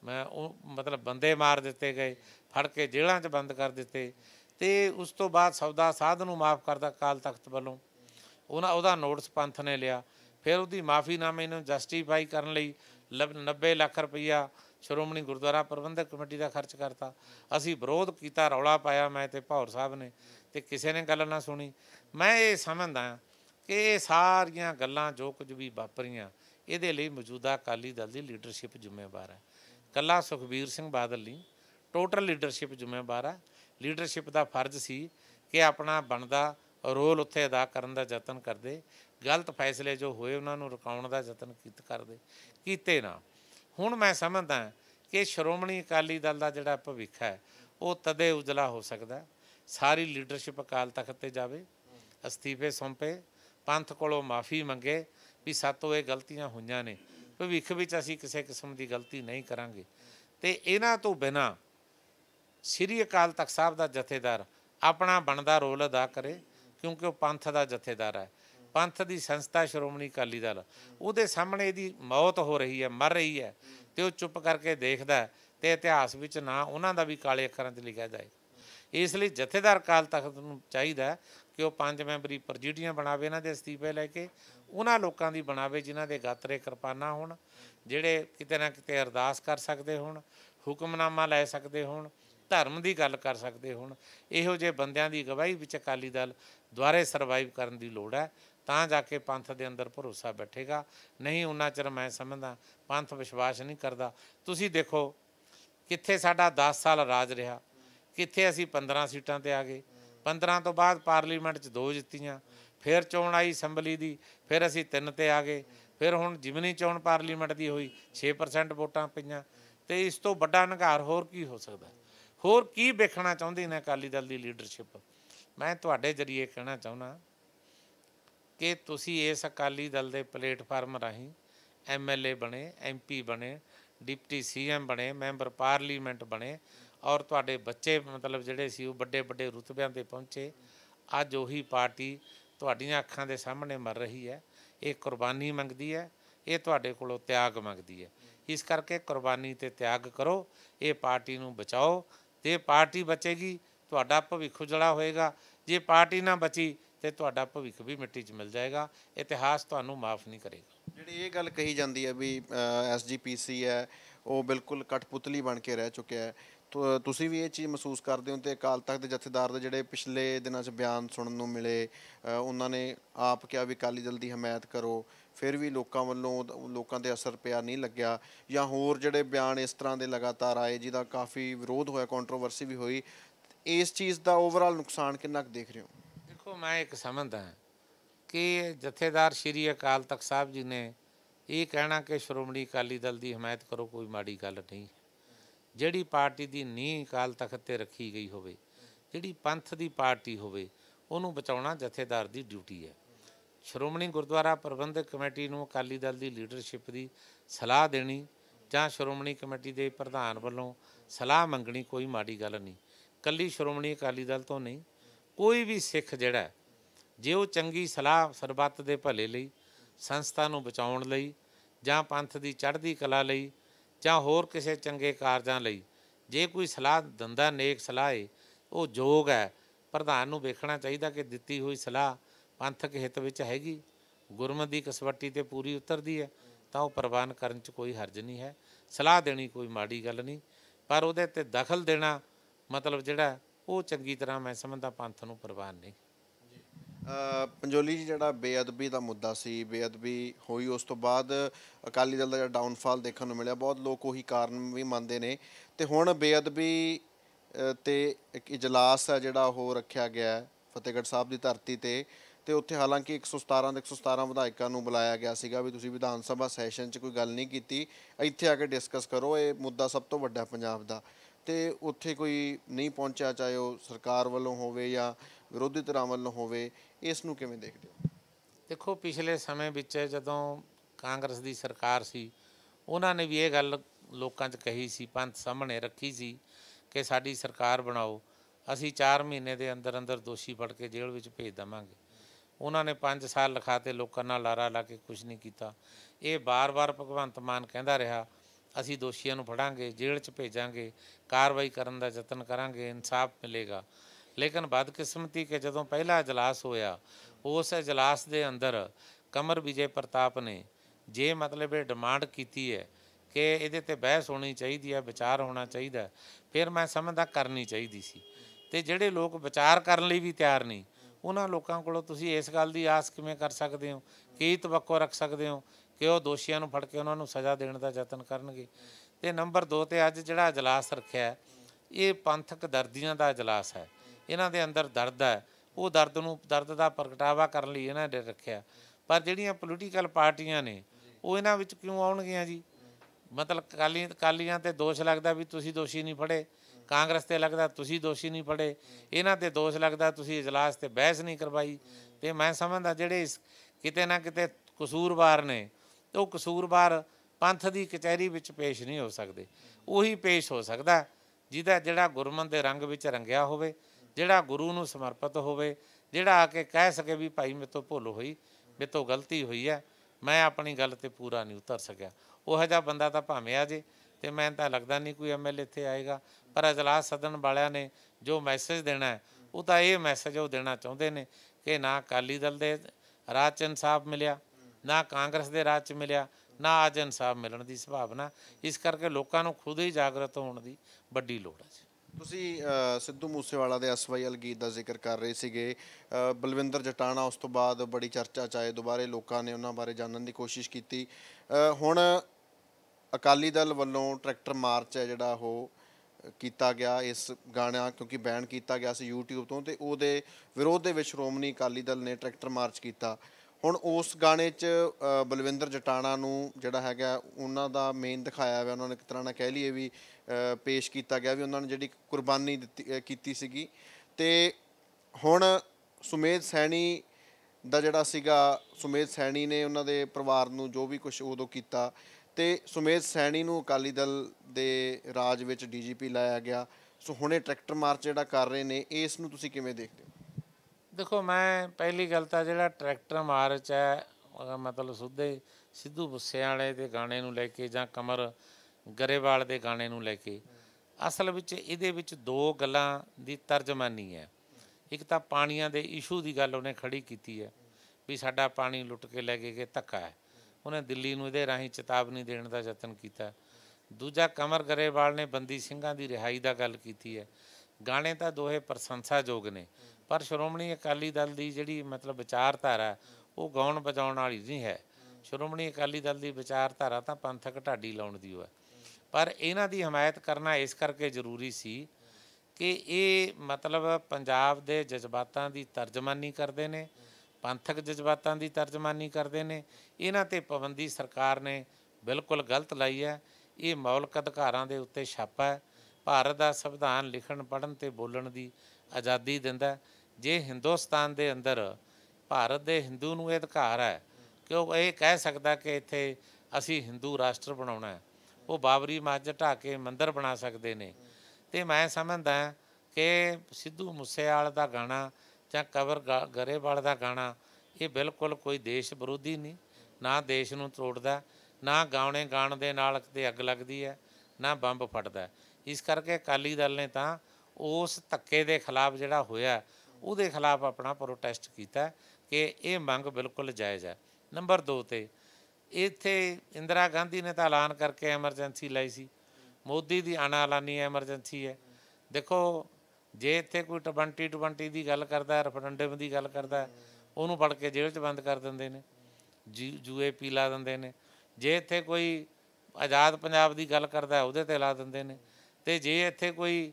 ਮੈਂ ਉਹ ਮਤਲਬ ਬੰਦੇ ਮਾਰ ਦਿੱਤੇ ਗਏ ਫੜ ਕੇ ਜੇਲ੍ਹਾਂ 'ਚ ਬੰਦ ਕਰ ਦਿੱਤੇ ਤੇ ਉਸ ਤੋਂ ਬਾਅਦ ਸੌਦਾ ਸਾਧ ਨੂੰ ਮਾਫ ਕਰਦਾ ਕਾਲ ਤਖਤ ਵੱਲੋਂ ਉਹਨਾਂ ਉਹਦਾ ਨੋਟਿਸ ਪੰਥ ਨੇ ਲਿਆ ਫਿਰ ਉਹਦੀ ਮਾਫੀ ਨਾਮੇ ਨੂੰ ਜਸਟੀਫਾਈ ਕਰਨ ਲਈ 90 ਲੱਖ ਰੁਪਈਆ ਸ਼੍ਰੋਮਣੀ ਗੁਰਦੁਆਰਾ ਪ੍ਰਬੰਧਕ ਕਮੇਟੀ ਦਾ ਖਰਚ ਕਰਤਾ ਅਸੀਂ ਵਿਰੋਧ ਕੀਤਾ ਰੌਲਾ ਪਾਇਆ ਮੈਂ ਤੇ ਭੌਰ ਸਾਹਿਬ ਨੇ ਤੇ ਕਿਸੇ ਨੇ ਗੱਲ ਨਾ ਸੁਣੀ ਮੈਂ ਇਹ ਸਮਝਦਾ ਕਿ ਇਹ ਸਾਰੀਆਂ ਗੱਲਾਂ ਜੋ ਕੁਝ ਵੀ ਵਾਪਰੀਆਂ ਇਹਦੇ ਲਈ ਮੌਜੂਦਾ ਅਕਾਲੀ ਦਲ ਦੀ ਲੀਡਰਸ਼ਿਪ ਜ਼ਿੰਮੇਵਾਰ ਹੈ ਕੱਲਾ ਸੁਖਬੀਰ ਸਿੰਘ ਬਾਦਲ ਨਹੀਂ ਟੋਟਲ ਲੀਡਰਸ਼ਿਪ ਜ਼ਿੰਮੇਵਾਰ ਹੈ ਲੀਡਰਸ਼ਿਪ ਦਾ ਫਰਜ਼ ਸੀ ਕਿ ਆਪਣਾ ਬਣਦਾ ਰੋਲ ਉੱਥੇ ਅਦਾ ਕਰਨ ਦਾ ਯਤਨ ਕਰਦੇ ਗਲਤ ਫੈਸਲੇ ਜੋ ਹੋਏ ਉਹਨਾਂ ਨੂੰ ਰੁਕਾਉਣ ਦਾ ਯਤਨ ਕੀਤ ਕਰਦੇ ਕੀਤੇ ਨਾ ਹੁਣ ਮੈਂ ਸਮਝਦਾ ਕਿ ਸ਼੍ਰੋਮਣੀ ਅਕਾਲੀ ਦਲ ਦਾ ਜਿਹੜਾ ਭਵਿੱਖ ਹੈ ਉਹ ਤਦੇ ਉਜਲਾ ਹੋ ਸਕਦਾ ਸਾਰੀ ਲੀਡਰਸ਼ਿਪ ਅਕਾਲ ਤਖਤ ਤੇ ਜਾਵੇ ਅਸਤੀਫੇ ਸੌਂਪੇ ਪੰਥ ਕੋਲੋਂ ਮਾਫੀ ਮੰਗੇ ਵੀ ਸਾਤੋਂ ਇਹ ਗਲਤੀਆਂ ਹੋਈਆਂ ਨੇ ਭਵਿੱਖ ਵਿੱਚ ਅਸੀਂ ਕਿਸੇ ਕਿਸਮ ਦੀ ਗਲਤੀ ਨਹੀਂ ਕਰਾਂਗੇ ਤੇ ਇਹਨਾਂ ਤੋਂ ਬਿਨਾ ਸ੍ਰੀ ਅਕਾਲ ਤਖਤ ਸਾਹਿਬ ਦਾ ਜਥੇਦਾਰ ਆਪਣਾ ਬਣਦਾ ਰੋਲ ਅਦਾ ਕਰੇ ਕਿਉਂਕਿ ਉਹ ਪੰਥ ਦਾ ਜਥੇਦਾਰ ਹੈ ਪੰਥ ਦੀ ਸੰਸਥਾ ਸ਼੍ਰੋਮਣੀ ਅਕਾਲੀ ਦਲ ਉਹਦੇ ਸਾਹਮਣੇ ਇਹਦੀ ਮੌਤ ਹੋ ਰਹੀ ਹੈ ਮਰ ਰਹੀ ਹੈ ਤੇ ਉਹ ਚੁੱਪ ਕਰਕੇ ਦੇਖਦਾ ਤੇ ਇਤਿਹਾਸ ਵਿੱਚ ਨਾ ਉਹਨਾਂ ਦਾ ਵੀ ਕਾਲੇ ਅੱਖਰਾਂ 'ਚ ਲਿਖਿਆ ਜਾਏ ਇਸ ਲਈ ਜਥੇਦਾਰ ਕਾਲ ਤਖਤ ਨੂੰ ਚਾਹੀਦਾ ਕਿ ਉਹ ਪੰਜ ਮੈਂਬਰੀ ਪ੍ਰਜੀਡੀਆਂ ਬਣਾਵੇ ਇਹਨਾਂ ਦੇ ਅਸਤੀਫੇ ਲੈ ਕੇ ਉਹਨਾਂ ਲੋਕਾਂ ਦੀ ਬਣਾਵੇ ਜਿਨ੍ਹਾਂ ਦੇ ਗਾਤਰੇ ਕਿਰਪਾਨਾ ਹੋਣ ਜਿਹੜੇ ਕਿਤੇ ਨਾ ਕਿਤੇ ਅਰਦਾਸ ਕਰ ਸਕਦੇ ਹੋਣ ਹੁਕਮਨਾਮਾ ਲੈ ਸਕਦੇ ਹੋਣ ਧਰਮ ਦੀ ਗੱਲ ਕਰ ਸਕਦੇ ਹੋਣ ਇਹੋ ਜਿਹੇ ਬੰਦਿਆਂ ਦੀ ਗਵਾਹੀ ਵਿੱਚ ਅਕਾਲੀ ਦਲ ਦੁਆਰੇ ਸਰਵਾਈਵ ਕਰਨ ਦੀ ਲੋੜ ਹੈ ਤਾਂ ਜਾ ਕੇ ਪੰਥ ਦੇ ਅੰਦਰ ਭਰੋਸਾ ਬੈਠੇਗਾ ਨਹੀਂ ਉਹਨਾਂ ਚਿਰ ਮੈਂ ਸਮਝਦਾ ਪੰਥ ਵਿਸ਼ਵਾਸ ਨਹੀਂ ਕਰਦਾ ਤੁਸੀਂ ਦੇਖੋ ਕਿੱਥੇ ਸਾਡਾ 10 ਸਾਲ ਰਾਜ ਰਿਹਾ ਕਿੱਥੇ ਅਸੀਂ 15 ਸੀਟਾਂ ਤੇ ਆ ਗਏ 15 ਤੋਂ ਬਾਅਦ ਪਾਰਲੀਮੈਂਟ 'ਚ ਦੋ ਜਿੱਤੀਆਂ ਫਿਰ ਚੋਣ ਆਈ ਅਸੈਂਬਲੀ ਦੀ ਫਿਰ ਅਸੀਂ ਤਿੰਨ ਤੇ ਆ ਗਏ ਫਿਰ ਹੁਣ ਜਿਮਨੀ ਚੋਣ ਪਾਰਲੀਮੈਂਟ ਦੀ ਹੋਈ 6% ਵੋਟਾਂ ਪਈਆਂ ਤੇ ਇਸ ਤੋਂ ਵੱਡਾ ਨਗਾਰ ਹੋਰ ਕੀ ਹੋ ਸਕਦਾ ਹੋਰ ਕੀ ਵੇਖਣਾ ਚਾਹੁੰਦੇ ਨੇ ਅਕਾਲੀ ਦਲ ਦੀ ਲੀਡਰਸ਼ਿਪ ਮੈਂ ਤੁਹਾਡੇ ਜਰੀਏ ਕਹਿਣਾ ਚਾਹੁੰਦਾ ਕਿ ਤੁਸੀਂ ਇਸ ਅਕਾਲੀ ਦਲ ਦੇ ਪਲੇਟਫਾਰਮ ਰਾਹੀਂ ਐਮਐਲਏ ਬਣੇ ਐਮਪੀ ਬਣੇ ਡਿਪਟੀ ਸੀਐਮ ਬਣੇ ਮੈਂਬਰ ਪਾਰਲੀਮੈਂਟ ਬਣੇ ਔਰ ਤੁਹਾਡੇ ਬੱਚੇ ਮਤਲਬ ਜਿਹੜੇ ਸੀ ਉਹ ਵੱਡੇ ਵੱਡੇ ਰੁਤਬਿਆਂ ਤੇ ਪਹੁੰਚੇ ਅੱਜ ਉਹੀ ਪਾਰਟੀ ਤੁਹਾਡੀਆਂ ਅੱਖਾਂ ਦੇ ਸਾਹਮਣੇ ਮਰ ਰਹੀ ਹੈ ਇਹ ਕੁਰਬਾਨੀ ਮੰਗਦੀ ਹੈ ਇਹ ਤੁਹਾਡੇ ਕੋਲੋਂ ਤਿਆਗ ਮੰਗਦੀ ਹੈ ਇਸ ਕਰਕੇ ਕੁਰਬਾਨੀ ਤੇ ਤਿਆਗ ਕਰੋ ਇਹ ਪਾਰਟੀ ਨੂੰ ਬਚਾਓ ਤੇ ਪਾਰਟੀ ਬਚੇਗੀ ਤੁਹਾਡਾ ਭਵਿੱਖ ਜੜਾ ਹੋਏਗਾ ਜੇ ਪਾਰਟੀ ਨਾ ਬਚੀ ਤੇ ਤੁਹਾਡਾ ਭਵਿੱਖ ਵੀ ਮਿੱਟੀ 'ਚ ਮਿਲ ਜਾਏਗਾ ਇਤਿਹਾਸ ਤੁਹਾਨੂੰ ਮਾਫ ਨਹੀਂ ਕਰੇਗਾ
ਜਿਹੜੀ ਇਹ ਗੱਲ ਕਹੀ ਜਾਂਦੀ ਹੈ ਵੀ ਐਸਜੀਪੀਸੀ ਹੈ ਉਹ ਬਿਲਕੁਲ ਕਟਪੁਤਲੀ ਬਣ ਕੇ ਰਹਿ ਚੁੱਕਿਆ ਹੈ ਤੁਸੀਂ ਵੀ ਇਹ ਚੀਜ਼ ਮਹਿਸੂਸ ਕਰਦੇ ਹੋ ਤੇ ਅਕਾਲ ਤਖਤ ਦੇ ਜਥੇਦਾਰ ਦੇ ਜਿਹੜੇ ਪਿਛਲੇ ਦਿਨਾਂ 'ਚ ਬਿਆਨ ਸੁਣਨ ਨੂੰ ਮਿਲੇ ਉਹਨਾਂ ਨੇ ਆਪ ਕਿਹਾ ਵੀ ਕਾਲੀ ਜਲਦੀ ਹਮਾਇਤ ਕਰੋ ਫਿਰ ਵੀ ਲੋਕਾਂ ਵੱਲੋਂ ਲੋਕਾਂ ਦੇ ਅਸਰ ਪਿਆ ਨਹੀਂ ਲੱਗਿਆ ਜਾਂ ਹੋਰ ਜਿਹੜੇ ਬਿਆਨ ਇਸ ਤਰ੍ਹਾਂ ਦੇ ਲਗਾਤਾਰ ਆਏ ਜਿਹਦਾ ਕਾਫੀ ਵਿਰੋਧ ਹੋਇਆ ਕੰਟਰੋਵਰਸੀ ਵੀ ਹੋਈ ਇਸ ਚੀਜ਼ ਦਾ ਓਵਰਆਲ ਨੁਕਸਾਨ ਕਿੰਨਾ ਕੁ ਦੇਖ ਰਹੇ ਹੋ
ਦੇਖੋ ਮੈਂ ਇੱਕ ਸਮਝਦਾ ਕਿ ਜਥੇਦਾਰ ਸ਼੍ਰੀ ਅਕਾਲ ਤਖਤ ਸਾਹਿਬ ਜੀ ਨੇ ਇਹ ਕਹਿਣਾ ਕਿ ਸ਼੍ਰੋਮਣੀ ਅਕਾਲੀ ਦਲ ਦੀ ਹਮਾਇਤ ਕਰੋ ਕੋਈ ਮਾੜੀ ਗੱਲ ਨਹੀਂ ਜਿਹੜੀ ਪਾਰਟੀ ਦੀ ਨੀਂਹ ਅਕਾਲ ਤਖਤ ਤੇ ਰੱਖੀ ਗਈ ਹੋਵੇ ਜਿਹੜੀ ਪੰਥ ਦੀ ਪਾਰਟੀ ਹੋਵੇ ਉਹਨੂੰ ਬਚਾਉਣਾ ਜਥੇਦਾਰ ਦੀ ਡਿਊਟੀ ਹੈ ਸ਼੍ਰੋਮਣੀ ਗੁਰਦੁਆਰਾ ਪ੍ਰਬੰਧਕ ਕਮੇਟੀ ਨੂੰ ਅਕਾਲੀ ਦਲ ਦੀ ਲੀਡਰਸ਼ਿਪ ਦੀ ਸਲਾਹ ਦੇਣੀ ਜਾਂ ਸ਼੍ਰੋਮਣੀ ਕਮੇਟੀ ਦੇ ਪ੍ਰਧਾਨ ਵੱਲੋਂ ਸਲਾਹ ਮੰਗਣੀ ਕੋਈ ਮਾੜੀ ਗੱਲ ਨਹੀਂ ਕੱਲੀ ਸ਼੍ਰੋਮਣੀ ਅਕਾਲੀ ਦਲ ਤੋਂ ਨਹੀਂ ਕੋਈ ਵੀ ਸਿੱਖ ਜਿਹੜਾ ਜੇ ਉਹ ਚੰਗੀ ਸਲਾਹ ਸਰਬੱਤ ਦੇ ਭਲੇ ਲਈ ਸੰਸਥਾ ਨੂੰ ਬਚਾਉਣ ਲਈ ਜਾਂ ਪੰਥ ਦੀ ਚੜ੍ਹਦੀ ਕਲਾ ਲਈ ਜਾਂ ਹੋਰ ਕਿਸੇ ਚੰਗੇ ਕਾਰਜਾਂ ਲਈ ਜੇ ਕੋਈ ਸਲਾਹ ਦਿੰਦਾ ਨੇਕ ਸਲਾਹ ਹੈ ਉਹ ਜੋਗ ਹੈ ਪ੍ਰਧਾਨ ਨੂੰ ਵੇਖਣਾ ਚਾਹੀਦਾ ਕਿ ਦਿੱਤੀ ਹੋਈ ਸਲਾਹ ਪੰਥਕ ਹਿੱਤ ਵਿੱਚ ਹੈਗੀ ਗੁਰਮਤਿ ਦੀ ਕਸਵੱਟੀ ਤੇ ਪੂਰੀ ਉਤਰਦੀ ਹੈ ਤਾਂ ਉਹ ਪ੍ਰਵਾਨ ਕਰਨ 'ਚ ਕੋਈ ਹਰਜ ਨਹੀਂ ਹੈ ਸਲਾਹ ਦੇਣੀ ਕੋਈ ਮਾੜੀ ਗੱਲ ਨਹੀਂ ਪਰ ਉਹਦੇ ਤੇ ਦਖਲ ਦੇਣਾ ਮਤਲਬ ਜਿਹੜਾ ਉਹ ਚੰਗੀ ਤਰ੍ਹਾਂ ਮੈਂ ਸਮਝਦਾ ਪੰਥ ਨੂੰ ਪਰਵਾਹ ਨਹੀਂ
ਪੰਜੋਲੀ ਜੀ ਜਿਹੜਾ ਬੇਅਦਬੀ ਦਾ ਮੁੱਦਾ ਸੀ ਬੇਅਦਬੀ ਹੋਈ ਉਸ ਤੋਂ ਬਾਅਦ ਅਕਾਲੀ ਦਲ ਦਾ ਜਿਹੜਾ ਡਾਊਨਫਾਲ ਦੇਖਣ ਨੂੰ ਮਿਲਿਆ ਬਹੁਤ ਲੋਕ ਉਹੀ ਕਾਰਨ ਵੀ ਮੰਨਦੇ ਨੇ ਤੇ ਹੁਣ ਬੇਅਦਬੀ ਤੇ ਇੱਕ ਇਜਲਾਸ ਹੈ ਜਿਹੜਾ ਉਹ ਰੱਖਿਆ ਗਿਆ ਫਤਿਹਗੜ੍ਹ ਸਾਹਿਬ ਦੀ ਧਰਤੀ ਤੇ ਤੇ ਉੱਥੇ ਹਾਲਾਂਕਿ 117 ਦੇ 117 ਵਿਧਾਇਕਾਂ ਨੂੰ ਬੁਲਾਇਆ ਗਿਆ ਸੀਗਾ ਵੀ ਤੁਸੀਂ ਵਿਧਾਨ ਸਭਾ ਸੈਸ਼ਨ 'ਚ ਕੋਈ ਗੱਲ ਨਹੀਂ ਕੀਤੀ ਇੱਥੇ ਆ ਕੇ ਡਿਸਕਸ ਕਰੋ ਇਹ ਮੁੱਦਾ ਸਭ ਤੋਂ ਵੱਡਾ ਪੰਜਾਬ ਦਾ ਤੇ ਉੱਥੇ ਕੋਈ ਨਹੀਂ ਪਹੁੰਚਿਆ ਚਾਹੇ ਉਹ ਸਰਕਾਰ ਵੱਲੋਂ ਹੋਵੇ ਜਾਂ ਵਿਰੋਧੀ ਧਿਰਾਂ ਵੱਲੋਂ ਹੋਵੇ ਇਸ ਨੂੰ ਕਿਵੇਂ ਦੇਖਦੇ ਹੋ
ਦੇਖੋ ਪਿਛਲੇ ਸਮੇਂ ਵਿੱਚ ਜਦੋਂ ਕਾਂਗਰਸ ਦੀ ਸਰਕਾਰ ਸੀ ਉਹਨਾਂ ਨੇ ਵੀ ਇਹ ਗੱਲ ਲੋਕਾਂ 'ਚ ਕਹੀ ਸੀ ਪੰਥ ਸਾਹਮਣੇ ਰੱਖੀ ਸੀ ਕਿ ਸਾਡੀ ਸਰਕਾਰ ਬਣਾਓ ਅਸੀਂ 4 ਮਹੀਨੇ ਦੇ ਅੰਦਰ ਅੰਦਰ ਦੋਸ਼ੀ ਫੜ ਕੇ ਜੇਲ੍ਹ ਵਿੱਚ ਭੇਜ ਦਵਾਂਗੇ ਉਹਨਾਂ ਨੇ 5 ਸਾਲ ਲਖਾਤੇ ਲੋਕਾਂ ਨਾਲ ਲਾਰਾ ਲਾ ਕੇ ਕੁਝ ਨਹੀਂ ਕੀਤਾ ਇਹ ਬਾਰ-ਬਾਰ ਭਗਵੰਤ ਮਾਨ ਕਹਿੰਦਾ ਰਿਹਾ ਅਸੀਂ ਦੋਸ਼ੀਆਂ ਨੂੰ ਫੜਾਂਗੇ ਜੇਲ੍ਹ 'ਚ ਭੇਜਾਂਗੇ ਕਾਰਵਾਈ ਕਰਨ ਦਾ ਯਤਨ ਕਰਾਂਗੇ ਇਨਸਾਫ ਮਿਲੇਗਾ ਲੇਕਿਨ ਬਦਕਿਸਮਤੀ ਕਿ ਜਦੋਂ ਪਹਿਲਾ اجلاس ਹੋਇਆ ਉਸ اجلاس ਦੇ ਅੰਦਰ ਕਮਰ ਵਿਜੇ ਪ੍ਰਤਾਪ ਨੇ ਜੇ ਮਤਲਬ ਇਹ ਡਿਮਾਂਡ ਕੀਤੀ ਹੈ ਕਿ ਇਹਦੇ ਤੇ ਬਹਿਸ ਹੋਣੀ ਚਾਹੀਦੀ ਹੈ ਵਿਚਾਰ ਹੋਣਾ ਚਾਹੀਦਾ ਫਿਰ ਮੈਂ ਸਮਝਦਾ ਕਰਨੀ ਚਾਹੀਦੀ ਸੀ ਤੇ ਜਿਹੜੇ ਲੋਕ ਵਿਚਾਰ ਕਰਨ ਲਈ ਵੀ ਤਿਆਰ ਨਹੀਂ ਉਹਨਾਂ ਲੋਕਾਂ ਕੋਲੋਂ ਤੁਸੀਂ ਇਸ ਗੱਲ ਦੀ ਆਸ ਕਿਵੇਂ ਕਰ ਸਕਦੇ ਹੋ ਕੀ ਤਵਕਕੋ ਰੱਖ ਸਕਦੇ ਹੋ ਕਿ ਉਹ ਦੋਸ਼ੀਆਂ ਨੂੰ ਫੜ ਕੇ ਉਹਨਾਂ ਨੂੰ ਸਜ਼ਾ ਦੇਣ ਦਾ ਯਤਨ ਕਰਨਗੇ ਤੇ ਨੰਬਰ 2 ਤੇ ਅੱਜ ਜਿਹੜਾ اجلاس ਰੱਖਿਆ ਇਹ ਪੰਥਕ ਦਰਦੀਆਂ ਦਾ اجلاس ਹੈ ਇਹਨਾਂ ਦੇ ਅੰਦਰ ਦਰਦ ਹੈ ਉਹ ਦਰਦ ਨੂੰ ਦਰਦ ਦਾ ਪ੍ਰਗਟਾਵਾ ਕਰਨ ਲਈ ਇਹਨਾਂ ਨੇ ਰੱਖਿਆ ਪਰ ਜਿਹੜੀਆਂ ਪੋਲੀਟੀਕਲ ਪਾਰਟੀਆਂ ਨੇ ਉਹ ਇਹਨਾਂ ਵਿੱਚ ਕਿਉਂ ਆਉਣਗੀਆਂ ਜੀ ਮਤਲਬ ਕਾਲੀ ਕਾਲੀਆਂ ਤੇ ਦੋਸ਼ ਲੱਗਦਾ ਵੀ ਤੁਸੀਂ ਦੋਸ਼ੀ ਨਹੀਂ ਫੜੇ ਕਾਂਗਰਸ ਤੇ ਲੱਗਦਾ ਤੁਸੀਂ ਦੋਸ਼ੀ ਨਹੀਂ ਫੜੇ ਇਹਨਾਂ ਤੇ ਦੋਸ਼ ਲੱਗਦਾ ਤੁਸੀਂ اجلاس ਤੇ ਬਹਿਸ ਨਹੀਂ ਕਰਵਾਈ ਤੇ ਮੈਂ ਸਮਝਦਾ ਜਿਹੜੇ ਕਿਤੇ ਨਾ ਕਿਤੇ ਕਸੂਰਵਾਰ ਨੇ ਤਾਂ ਉਹ ਕਸੂਰਵਾਰ ਪੰਥ ਦੀ ਕਚਹਿਰੀ ਵਿੱਚ ਪੇਸ਼ ਨਹੀਂ ਹੋ ਸਕਦੇ ਉਹੀ ਪੇਸ਼ ਹੋ ਸਕਦਾ ਜਿਹਦਾ ਜਿਹੜਾ ਗੁਰਮਨ ਦੇ ਰੰਗ ਵਿੱਚ ਰੰਗਿਆ ਹੋਵੇ ਜਿਹੜਾ ਗੁਰੂ ਨੂੰ ਸਮਰਪਿਤ ਹੋਵੇ ਜਿਹੜਾ ਆ ਕੇ ਕਹਿ ਸਕੇ ਵੀ ਭਾਈ ਮੇਰੇ ਤੋਂ ਭੁੱਲ ਹੋਈ ਮੇਰੇ ਤੋਂ ਗਲਤੀ ਹੋਈ ਹੈ ਮੈਂ ਆਪਣੀ ਗੱਲ ਤੇ ਪੂਰਾ ਨਹੀਂ ਉਤਰ ਸਕਿਆ ਉਹ ਜਿਹਾ ਬੰਦਾ ਤਾਂ ਭਾਵੇਂ ਆ ਜੇ ਤੇ ਮੈਂ ਤਾਂ ਲੱਗਦਾ ਨਹੀਂ ਕੋਈ ਐਮਐਲ ਇੱਥੇ ਆਏਗਾ ਪਰ ਅਜਲਾਸ ਸਦਨ ਵਾਲਿਆਂ ਨੇ ਜੋ ਮੈਸੇਜ ਦੇਣਾ ਹੈ ਉਹ ਤਾਂ ਇਹ ਮੈਸੇਜ ਉਹ ਦੇਣਾ ਚਾਹੁੰਦੇ ਨੇ ਕਿ ਨਾ ਅਕਾਲੀ ਦਲ ਦੇ ਰਾਜਚੰਦ ਸਾਹਿਬ ਮਿਲਿਆ ਨਾ ਕਾਂਗਰਸ ਦੇ ਰਾਜ 'ਚ ਮਿਲਿਆ ਨਾ ਆਜਨ ਸਾਹਿਬ ਮਿਲਣ ਦੀ ਸੰਭਾਵਨਾ ਇਸ ਕਰਕੇ ਲੋਕਾਂ ਨੂੰ ਖੁਦ ਹੀ ਜਾਗਰਤ ਹੋਣ ਦੀ ਵੱਡੀ ਲੋੜ ਹੈ
ਤੁਸੀਂ ਸਿੱਧੂ ਮੂਸੇਵਾਲਾ ਦੇ ਐਸਵਾਈਐਲ ਗੀਤ ਦਾ ਜ਼ਿਕਰ ਕਰ ਰਹੇ ਸੀਗੇ ਬਲਵਿੰਦਰ ਜਟਾਣਾ ਉਸ ਤੋਂ ਬਾਅਦ ਬੜੀ ਚਰਚਾ ਚਾਏ ਦੁਬਾਰੇ ਲੋਕਾਂ ਨੇ ਉਹਨਾਂ ਬਾਰੇ ਜਾਣਨ ਦੀ ਕੋਸ਼ਿਸ਼ ਕੀਤੀ ਹੁਣ ਅਕਾਲੀ ਦਲ ਵੱਲੋਂ ਟਰੈਕਟਰ ਮਾਰਚ ਹੈ ਜਿਹੜਾ ਉਹ ਕੀਤਾ ਗਿਆ ਇਸ ਗਾਣਾ ਕਿਉਂਕਿ ਬੈਨ ਕੀਤਾ ਗਿਆ ਸੀ YouTube ਤੋਂ ਤੇ ਉਹਦੇ ਵਿਰੋਧ ਦੇ ਵਿੱਚ ਸ਼੍ਰੋਮਣੀ ਅਕਾਲੀ ਦਲ ਨੇ ਟਰੈਕਟਰ ਮਾਰਚ ਕੀਤਾ ਹੁਣ ਉਸ ਗਾਣੇ 'ਚ ਬਲਵਿੰਦਰ ਜਟਾਣਾ ਨੂੰ ਜਿਹੜਾ ਹੈਗਾ ਉਹਨਾਂ ਦਾ ਮੇਨ ਦਿਖਾਇਆ ਹੋਇਆ ਉਹਨਾਂ ਨੇ ਇੱਕ ਤਰ੍ਹਾਂ ਨਾਲ ਕਹਿ ਲਈਏ ਵੀ ਪੇਸ਼ ਕੀਤਾ ਗਿਆ ਵੀ ਉਹਨਾਂ ਨੇ ਜਿਹੜੀ ਕੁਰਬਾਨੀ ਦਿੱਤੀ ਕੀਤੀ ਸੀਗੀ ਤੇ ਹੁਣ ਸੁਮੇਧ ਸੈਣੀ ਦਾ ਜਿਹੜਾ ਸੀਗਾ ਸੁਮੇਧ ਸੈਣੀ ਨੇ ਉਹਨਾਂ ਦੇ ਪਰਿਵਾਰ ਨੂੰ ਜੋ ਵੀ ਕੁਝ ਉਦੋਂ ਕੀਤਾ ਤੇ ਸੁਮੇਧ ਸੈਣੀ ਨੂੰ ਅਕਾਲੀ ਦਲ ਦੇ ਰਾਜ ਵਿੱਚ ਡੀਜੀਪੀ ਲਾਇਆ ਗਿਆ ਸੋ ਹੁਣੇ ਟਰੈਕਟਰ ਮਾਰਚ ਜਿਹੜਾ ਕਰ ਰਹੇ ਨੇ ਇਸ ਨੂੰ ਤੁਸੀਂ ਕਿਵੇਂ ਦੇਖਦੇ ਹੋ
ਦੇਖੋ ਮੈਂ ਪਹਿਲੀ ਗੱਲ ਤਾਂ ਜਿਹੜਾ ਟਰੈਕਟਰ ਮਾਰਚ ਹੈ ਮਤਲਬ ਸੁੱਧੇ ਸਿੱਧੂ ਬੁੱਸੇ ਵਾਲੇ ਦੇ ਗਾਣੇ ਨੂੰ ਲੈ ਕੇ ਜਾਂ ਕਮਰ ਗਰੇਵਾਲ ਦੇ ਗਾਣੇ ਨੂੰ ਲੈ ਕੇ ਅਸਲ ਵਿੱਚ ਇਹਦੇ ਵਿੱਚ ਦੋ ਗੱਲਾਂ ਦੀ ਤਰਜਮਾਨੀ ਹੈ ਇੱਕ ਤਾਂ ਪਾਣੀਆਂ ਦੇ ਇਸ਼ੂ ਦੀ ਗੱਲ ਉਹਨੇ ਖੜੀ ਕੀਤੀ ਹੈ ਵੀ ਸਾਡਾ ਪਾਣੀ ਲੁੱਟ ਕੇ ਲੈ ਗਏ ਧੱਕਾ ਹੈ ਉਹਨੇ ਦਿੱਲੀ ਨੂੰ ਇਹਦੇ ਰਾਹੀਂ ਚੇਤਾਵਨੀ ਦੇਣ ਦਾ ਯਤਨ ਕੀਤਾ ਦੂਜਾ ਕਮਰ ਗਰੇਵਾਲ ਨੇ ਬੰਦੀ ਸਿੰਘਾਂ ਦੀ ਰਿਹਾਈ ਦਾ ਗੱਲ ਕੀਤੀ ਹੈ ਗਾਣੇ ਤਾਂ ਦੋਹੇ ਪ੍ਰਸ਼ੰਸਾਯੋਗ ਨੇ ਪਰ ਸ਼੍ਰੋਮਣੀ ਅਕਾਲੀ ਦਲ ਦੀ ਜਿਹੜੀ ਮਤਲਬ ਵਿਚਾਰਧਾਰਾ ਉਹ ਗਾਉਣ ਬਜਾਉਣ ਵਾਲੀ ਨਹੀਂ ਹੈ ਸ਼੍ਰੋਮਣੀ ਅਕਾਲੀ ਦਲ ਦੀ ਵਿਚਾਰਧਾਰਾ ਤਾਂ ਪੰਥਕ ਢਾਡੀ ਲਾਉਣ ਦੀ ਹੈ ਪਰ ਇਹਨਾਂ ਦੀ ਹਮਾਇਤ ਕਰਨਾ ਇਸ ਕਰਕੇ ਜ਼ਰੂਰੀ ਸੀ ਕਿ ਇਹ ਮਤਲਬ ਪੰਜਾਬ ਦੇ ਜਜ਼ਬਾਤਾਂ ਦੀ ਤਰਜਮਾਨੀ ਕਰਦੇ ਨੇ ਪੰਥਕ ਜਜ਼ਬਾਤਾਂ ਦੀ ਤਰਜਮਾਨੀ ਕਰਦੇ ਨੇ ਇਹਨਾਂ ਤੇ ਪਵੰਦੀ ਸਰਕਾਰ ਨੇ ਬਿਲਕੁਲ ਗਲਤ ਲਾਈ ਹੈ ਇਹ ਮੌਲਕ ਅਧਿਕਾਰਾਂ ਦੇ ਉੱਤੇ ਛਾਪਾ ਹੈ ਭਾਰਤ ਦਾ ਸੰਵਿਧਾਨ ਲਿਖਣ ਪੜਨ ਤੇ ਬੋਲਣ ਦੀ ਆਜ਼ਾਦੀ ਦਿੰਦਾ ਜੇ ਹਿੰਦੁਸਤਾਨ ਦੇ ਅੰਦਰ ਭਾਰਤ ਦੇ ਹਿੰਦੂ ਨੂੰ ਇਹ ਅਧਿਕਾਰ ਹੈ ਕਿ ਉਹ ਇਹ ਕਹਿ ਸਕਦਾ ਕਿ ਇੱਥੇ ਅਸੀਂ ਹਿੰਦੂ ਰਾਸ਼ਟਰ ਬਣਾਉਣਾ ਹੈ ਉਹ ਬਾਬਰੀ ਮਸਜਿਦ ਢਾ ਕੇ ਮੰਦਿਰ ਬਣਾ ਸਕਦੇ ਨੇ ਤੇ ਮੈਂ ਸਮਝਦਾ ਕਿ ਸਿੱਧੂ ਮੂਸੇਵਾਲ ਦਾ ਗਾਣਾ ਜਾਂ ਕਵਰ ਗਰੇਵਾਲ ਦਾ ਗਾਣਾ ਇਹ ਬਿਲਕੁਲ ਕੋਈ ਦੇਸ਼ ਵਿਰੋਧੀ ਨਹੀਂ ਨਾ ਦੇਸ਼ ਨੂੰ ਤੋੜਦਾ ਨਾ ਗਾਉਣੇ ਗਾਣ ਦੇ ਨਾਲ ਤੇ ਅੱਗ ਲੱਗਦੀ ਹੈ ਨਾ ਬੰਬ ਫਟਦਾ ਇਸ ਕਰਕੇ ਅਕਾਲੀ ਦਲ ਨੇ ਤਾਂ ਉਸ ਧੱਕੇ ਦੇ ਖਿਲਾਫ ਜਿਹੜਾ ਹੋਇਆ ਉਹਦੇ ਖਿਲਾਫ ਆਪਣਾ ਪ੍ਰੋਟੈਸਟ ਕੀਤਾ ਕਿ ਇਹ ਮੰਗ ਬਿਲਕੁਲ ਜਾਇਜ਼ ਹੈ ਨੰਬਰ 2 ਤੇ ਇੱਥੇ ਇੰਦਰਾ ਗਾਂਧੀ ਨੇ ਤਾਂ ਐਲਾਨ ਕਰਕੇ ਐਮਰਜੈਂਸੀ ਲਈ ਸੀ ਮੋਦੀ ਦੀ ਅਣਐਲਾਨੀ ਐਮਰਜੈਂਸੀ ਹੈ ਦੇਖੋ ਜੇ ਇੱਥੇ ਕੋਈ 2020 ਦੀ ਗੱਲ ਕਰਦਾ ਰਫਰੰਡਮ ਦੀ ਗੱਲ ਕਰਦਾ ਉਹਨੂੰ ਫੜ ਕੇ ਜੇਲ੍ਹ 'ਚ ਬੰਦ ਕਰ ਦਿੰਦੇ ਨੇ ਜੂਏ ਪੀ ਲਾ ਦਿੰਦੇ ਨੇ ਜੇ ਇੱਥੇ ਕੋਈ ਆਜ਼ਾਦ ਪੰਜਾਬ ਦੀ ਗੱਲ ਕਰਦਾ ਉਹਦੇ ਤੇ ਲਾ ਦਿੰਦੇ ਨੇ ਤੇ ਜੇ ਇੱਥੇ ਕੋਈ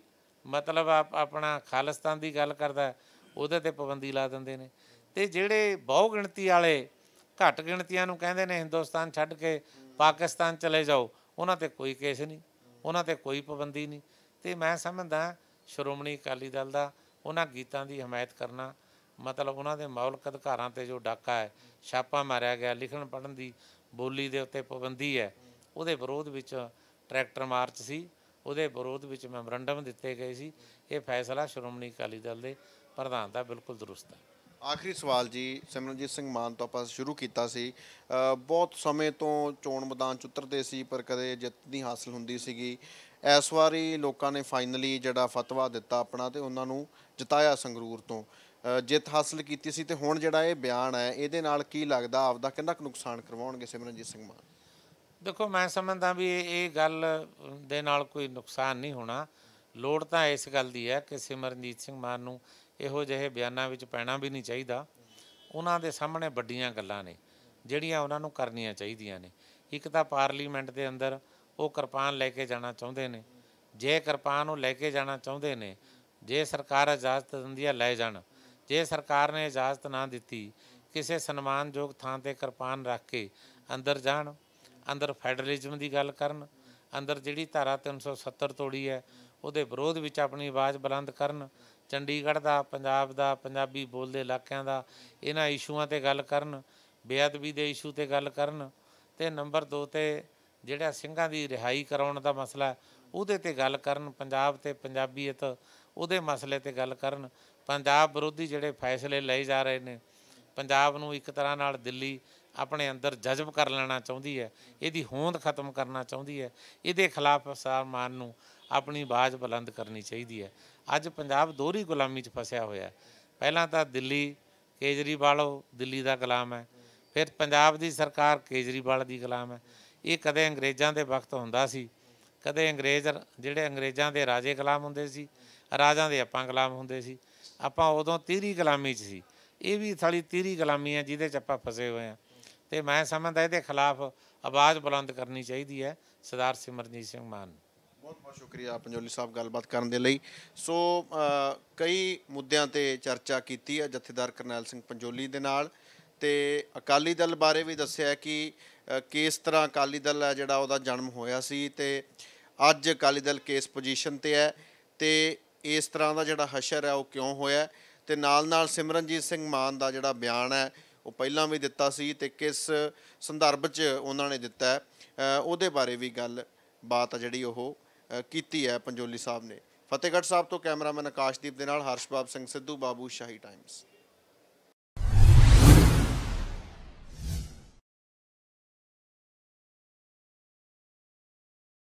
ਮਤਲਬ ਆਪਣਾ ਖਾਲਿਸਤਾਨ ਦੀ ਗੱਲ ਕਰਦਾ ਉਹਦੇ ਤੇ ਪਾਬੰਦੀ ਲਾ ਦਿੰਦੇ ਨੇ ਤੇ ਜਿਹੜੇ ਬਹੁ ਗਿਣਤੀ ਵਾਲੇ ਘੱਟ ਗਿਣਤੀਆਂ ਨੂੰ ਕਹਿੰਦੇ ਨੇ ਹਿੰਦੁਸਤਾਨ ਛੱਡ ਕੇ ਪਾਕਿਸਤਾਨ ਚਲੇ ਜਾਓ ਉਹਨਾਂ ਤੇ ਕੋਈ ਕੇਸ ਨਹੀਂ ਉਹਨਾਂ ਤੇ ਕੋਈ ਪਾਬੰਦੀ ਨਹੀਂ ਤੇ ਮੈਂ ਸਮਝਦਾ ਸ਼੍ਰੋਮਣੀ ਅਕਾਲੀ ਦਲ ਦਾ ਉਹਨਾਂ ਗੀਤਾਂ ਦੀ ਹਮਾਇਤ ਕਰਨਾ ਮਤਲਬ ਉਹਨਾਂ ਦੇ ਮੌਲਿਕ ਅਧਿਕਾਰਾਂ ਤੇ ਜੋ ਡਾਕਾ ਹੈ ਛਾਪਾ ਮਾਰਿਆ ਗਿਆ ਲਿਖਣ ਪੜਨ ਦੀ ਬੋਲੀ ਦੇ ਉੱਤੇ ਪਾਬੰਦੀ ਹੈ ਉਹਦੇ ਵਿਰੋਧ ਵਿੱਚ ਟਰੈਕਟਰ ਮਾਰਚ ਸੀ ਉਹਦੇ ਵਿਰੋਧ ਵਿੱਚ ਮੈਮੋਰੰਡਮ ਦਿੱਤੇ ਗਏ ਸੀ ਇਹ ਫੈਸਲਾ ਸ਼੍ਰੋਮਣੀ ਅਕਾਲੀ ਦਲ ਦੇ ਪ੍ਰਧਾਨ ਦਾ ਬਿਲਕੁਲ ਦਰੁਸਤ ਹੈ
ਆਖਰੀ ਸਵਾਲ ਜੀ ਸਿਮਰਨਜੀਤ ਸਿੰਘ ਮਾਨ ਤੋਂ ਆਪਾਂ ਸ਼ੁਰੂ ਕੀਤਾ ਸੀ ਬਹੁਤ ਸਮੇਂ ਤੋਂ ਚੋਣ ਮੈਦਾਨ ਚ ਉਤਰਦੇ ਸੀ ਪਰ ਕਦੇ ਜਿੱਤ ਨਹੀਂ ਹਾਸਲ ਹੁੰਦੀ ਸੀਗੀ ਇਸ ਵਾਰੀ ਲੋਕਾਂ ਨੇ ਫਾਈਨਲੀ ਜਿਹੜਾ ਫਤਵਾ ਦਿੱਤਾ ਆਪਣਾ ਤੇ ਉਹਨਾਂ ਨੂੰ ਜਿਤਾਇਆ ਸੰਗਰੂਰ ਤੋਂ ਜਿੱਤ ਹਾਸਲ ਕੀਤੀ ਸੀ ਤੇ ਹੁਣ ਜਿਹੜਾ ਇਹ ਬਿਆਨ ਹੈ ਇਹਦੇ ਨਾਲ ਕੀ ਲੱਗਦਾ ਆਪਦਾ ਕਿੰਨਾ ਕੁ ਨੁਕਸਾਨ ਕਰਵਾਉਣਗੇ ਸਿਮਰਨਜੀਤ ਸਿੰਘ ਮਾਨ
ਦੇਖੋ ਮੈਂ ਸਮਝਦਾ ਵੀ ਇਹ ਗੱਲ ਦੇ ਨਾਲ ਕੋਈ ਨੁਕਸਾਨ ਨਹੀਂ ਹੋਣਾ ਲੋੜ ਤਾਂ ਇਸ ਗੱਲ ਦੀ ਹੈ ਕਿ ਸਿਮਰਨਜੀਤ ਸਿੰਘ ਮਾਨ ਨੂੰ ਇਹੋ ਜਿਹੇ ਬਿਆਨਾਂ ਵਿੱਚ ਪੈਣਾ ਵੀ ਨਹੀਂ ਚਾਹੀਦਾ ਉਹਨਾਂ ਦੇ ਸਾਹਮਣੇ ਵੱਡੀਆਂ ਗੱਲਾਂ ਨੇ ਜਿਹੜੀਆਂ ਉਹਨਾਂ ਨੂੰ ਕਰਨੀਆਂ ਚਾਹੀਦੀਆਂ ਨੇ ਇੱਕ ਤਾਂ ਪਾਰਲੀਮੈਂਟ ਦੇ ਅੰਦਰ ਉਹ ਕਿਰਪਾਨ ਲੈ ਕੇ ਜਾਣਾ ਚਾਹੁੰਦੇ ਨੇ ਜੇ ਕਿਰਪਾਨ ਉਹ ਲੈ ਕੇ ਜਾਣਾ ਚਾਹੁੰਦੇ ਨੇ ਜੇ ਸਰਕਾਰ ਇਜਾਜ਼ਤ ਦਿੰਦੀ ਹੈ ਲੈ ਜਾਣ ਜੇ ਸਰਕਾਰ ਨੇ ਇਜਾਜ਼ਤ ਨਾ ਦਿੱਤੀ ਕਿਸੇ ਸਨਮਾਨਯੋਗ ਥਾਂ ਤੇ ਕਿਰਪਾਨ ਰੱਖ ਕੇ ਅੰਦਰ ਜਾਣ ਅੰਦਰ ਫੈਡਰਲਿਜ਼ਮ ਦੀ ਗੱਲ ਕਰਨ ਅੰਦਰ ਜਿਹੜੀ ਧਾਰਾ 370 ਤੋੜੀ ਹੈ ਉਹਦੇ ਵਿਰੋਧ ਵਿੱਚ ਆਪਣੀ ਆਵਾਜ਼ ਬੁਲੰਦ ਕਰਨ ਚੰਡੀਗੜ੍ਹ ਦਾ ਪੰਜਾਬ ਦਾ ਪੰਜਾਬੀ ਬੋਲਦੇ ਇਲਾਕਿਆਂ ਦਾ ਇਹਨਾਂ ਇਸ਼ੂਆਂ ਤੇ ਗੱਲ ਕਰਨ ਬੇਅਦਬੀ ਦੇ ਇਸ਼ੂ ਤੇ ਗੱਲ ਕਰਨ ਤੇ ਨੰਬਰ 2 ਤੇ ਜਿਹੜਾ ਸਿੰਘਾਂ ਦੀ ਰਿਹਾਈ ਕਰਾਉਣ ਦਾ ਮਸਲਾ ਉਹਦੇ ਤੇ ਗੱਲ ਕਰਨ ਪੰਜਾਬ ਤੇ ਪੰਜਾਬੀਅਤ ਉਹਦੇ ਮਸਲੇ ਤੇ ਗੱਲ ਕਰਨ ਪੰਜਾਬ ਵਿਰੋਧੀ ਜਿਹੜੇ ਫੈਸਲੇ ਲਏ ਜਾ ਰਹੇ ਨੇ ਪੰਜਾਬ ਨੂੰ ਇੱਕ ਤਰ੍ਹਾਂ ਨਾਲ ਦਿੱਲੀ ਆਪਣੇ ਅੰਦਰ ਜਜ਼ਬ ਕਰ ਲੈਣਾ ਚਾਹੁੰਦੀ ਹੈ ਇਹਦੀ ਹੋਂਦ ਖਤਮ ਕਰਨਾ ਚਾਹੁੰਦੀ ਹੈ ਇਹਦੇ ਖਿਲਾਫ ਸਰਮਾਨ ਨੂੰ ਆਪਣੀ ਆਵਾਜ਼ ਬੁਲੰਦ ਕਰਨੀ ਚਾਹੀਦੀ ਹੈ ਅੱਜ ਪੰਜਾਬ ਦੋਹਰੀ ਗੁਲਾਮੀ 'ਚ ਫਸਿਆ ਹੋਇਆ ਹੈ ਪਹਿਲਾਂ ਤਾਂ ਦਿੱਲੀ ਕੇਜਰੀਵਾਲੋ ਦਿੱਲੀ ਦਾ ਗੁਲਾਮ ਹੈ ਫਿਰ ਪੰਜਾਬ ਦੀ ਸਰਕਾਰ ਕੇਜਰੀਵਾਲ ਦੀ ਗੁਲਾਮ ਹੈ ਇਹ ਕਦੇ ਅੰਗਰੇਜ਼ਾਂ ਦੇ ਵਕਤ ਹੁੰਦਾ ਸੀ ਕਦੇ ਅੰਗਰੇਜ਼ ਜਿਹੜੇ ਅੰਗਰੇਜ਼ਾਂ ਦੇ ਰਾਜੇ ਗੁਲਾਮ ਹੁੰਦੇ ਸੀ ਰਾਜਾਂ ਦੇ ਆਪਾਂ ਗੁਲਾਮ ਹੁੰਦੇ ਸੀ ਆਪਾਂ ਉਦੋਂ ਤੀਰੀ ਗੁਲਾਮੀ 'ਚ ਸੀ ਇਹ ਵੀ ਥਾਲੀ ਤੀਰੀ ਗੁਲਾਮੀ ਹੈ ਜਿਹਦੇ 'ਚ ਆਪਾਂ ਫਸੇ ਹੋਏ ਆ ਤੇ ਮੈਂ ਸਮਝਦਾ ਇਹਦੇ ਖਿਲਾਫ ਆਵਾਜ਼ ਬੁਲੰਦ ਕਰਨੀ ਚਾਹੀਦੀ ਹੈ ਸਰਦਾਰ ਸਿਮਰਜੀਤ ਸਿੰਘ ਮਾਨ
ਬਹੁਤ ਬਹੁਤ ਸ਼ੁਕਰੀਆ ਪੰਜੋਲੀ ਸਾਹਿਬ ਗੱਲਬਾਤ ਕਰਨ ਦੇ ਲਈ ਸੋ ਕਈ ਮੁੱਦਿਆਂ ਤੇ ਚਰਚਾ ਕੀਤੀ ਹੈ ਜਥੇਦਾਰ ਕਰਨੈਲ ਸਿੰਘ ਪੰਜੋਲੀ ਦੇ ਨਾਲ ਤੇ ਅਕਾਲੀ ਦਲ ਬਾਰੇ ਵੀ ਦੱਸਿਆ ਕਿ ਕਿਸ ਤਰ੍ਹਾਂ ਅਕਾਲੀ ਦਲ ਹੈ ਜਿਹੜਾ ਉਹਦਾ ਜਨਮ ਹੋਇਆ ਸੀ ਤੇ ਅੱਜ ਅਕਾਲੀ ਦਲ ਕਿਸ ਪੋਜੀਸ਼ਨ ਤੇ ਹੈ ਤੇ ਇਸ ਤਰ੍ਹਾਂ ਦਾ ਜਿਹੜਾ ਹਸ਼ਰ ਹੈ ਉਹ ਕਿਉਂ ਹੋਇਆ ਤੇ ਨਾਲ ਨਾਲ ਸਿਮਰਨਜੀਤ ਸਿੰਘ ਮਾਨ ਦਾ ਜਿਹੜਾ ਬਿਆਨ ਹੈ ਉਹ ਪਹਿਲਾਂ ਵੀ ਦਿੱਤਾ ਸੀ ਤੇ ਕਿਸ ਸੰਦਰਭ 'ਚ ਉਹਨਾਂ ਨੇ ਦਿੱਤਾ ਉਹਦੇ ਬਾਰੇ ਵੀ ਗੱਲ ਬਾਤ ਆ ਜਿਹੜੀ ਉਹ ਕੀਤੀ ਹੈ ਪੰਜੋਲੀ ਸਾਹਿਬ ਨੇ ਫਤਿਹਗੜ੍ਹ ਸਾਹਿਬ ਤੋਂ ਕੈਮਰਾਮੈਨ ਆਕਾਸ਼ਦੀਪ ਦੇ ਨਾਲ ਹਰਸ਼ਬਾਬ ਸਿੰਘ ਸਿੱਧੂ ਬਾਬੂ ਸ਼ਾਹੀ ਟਾਈਮਸ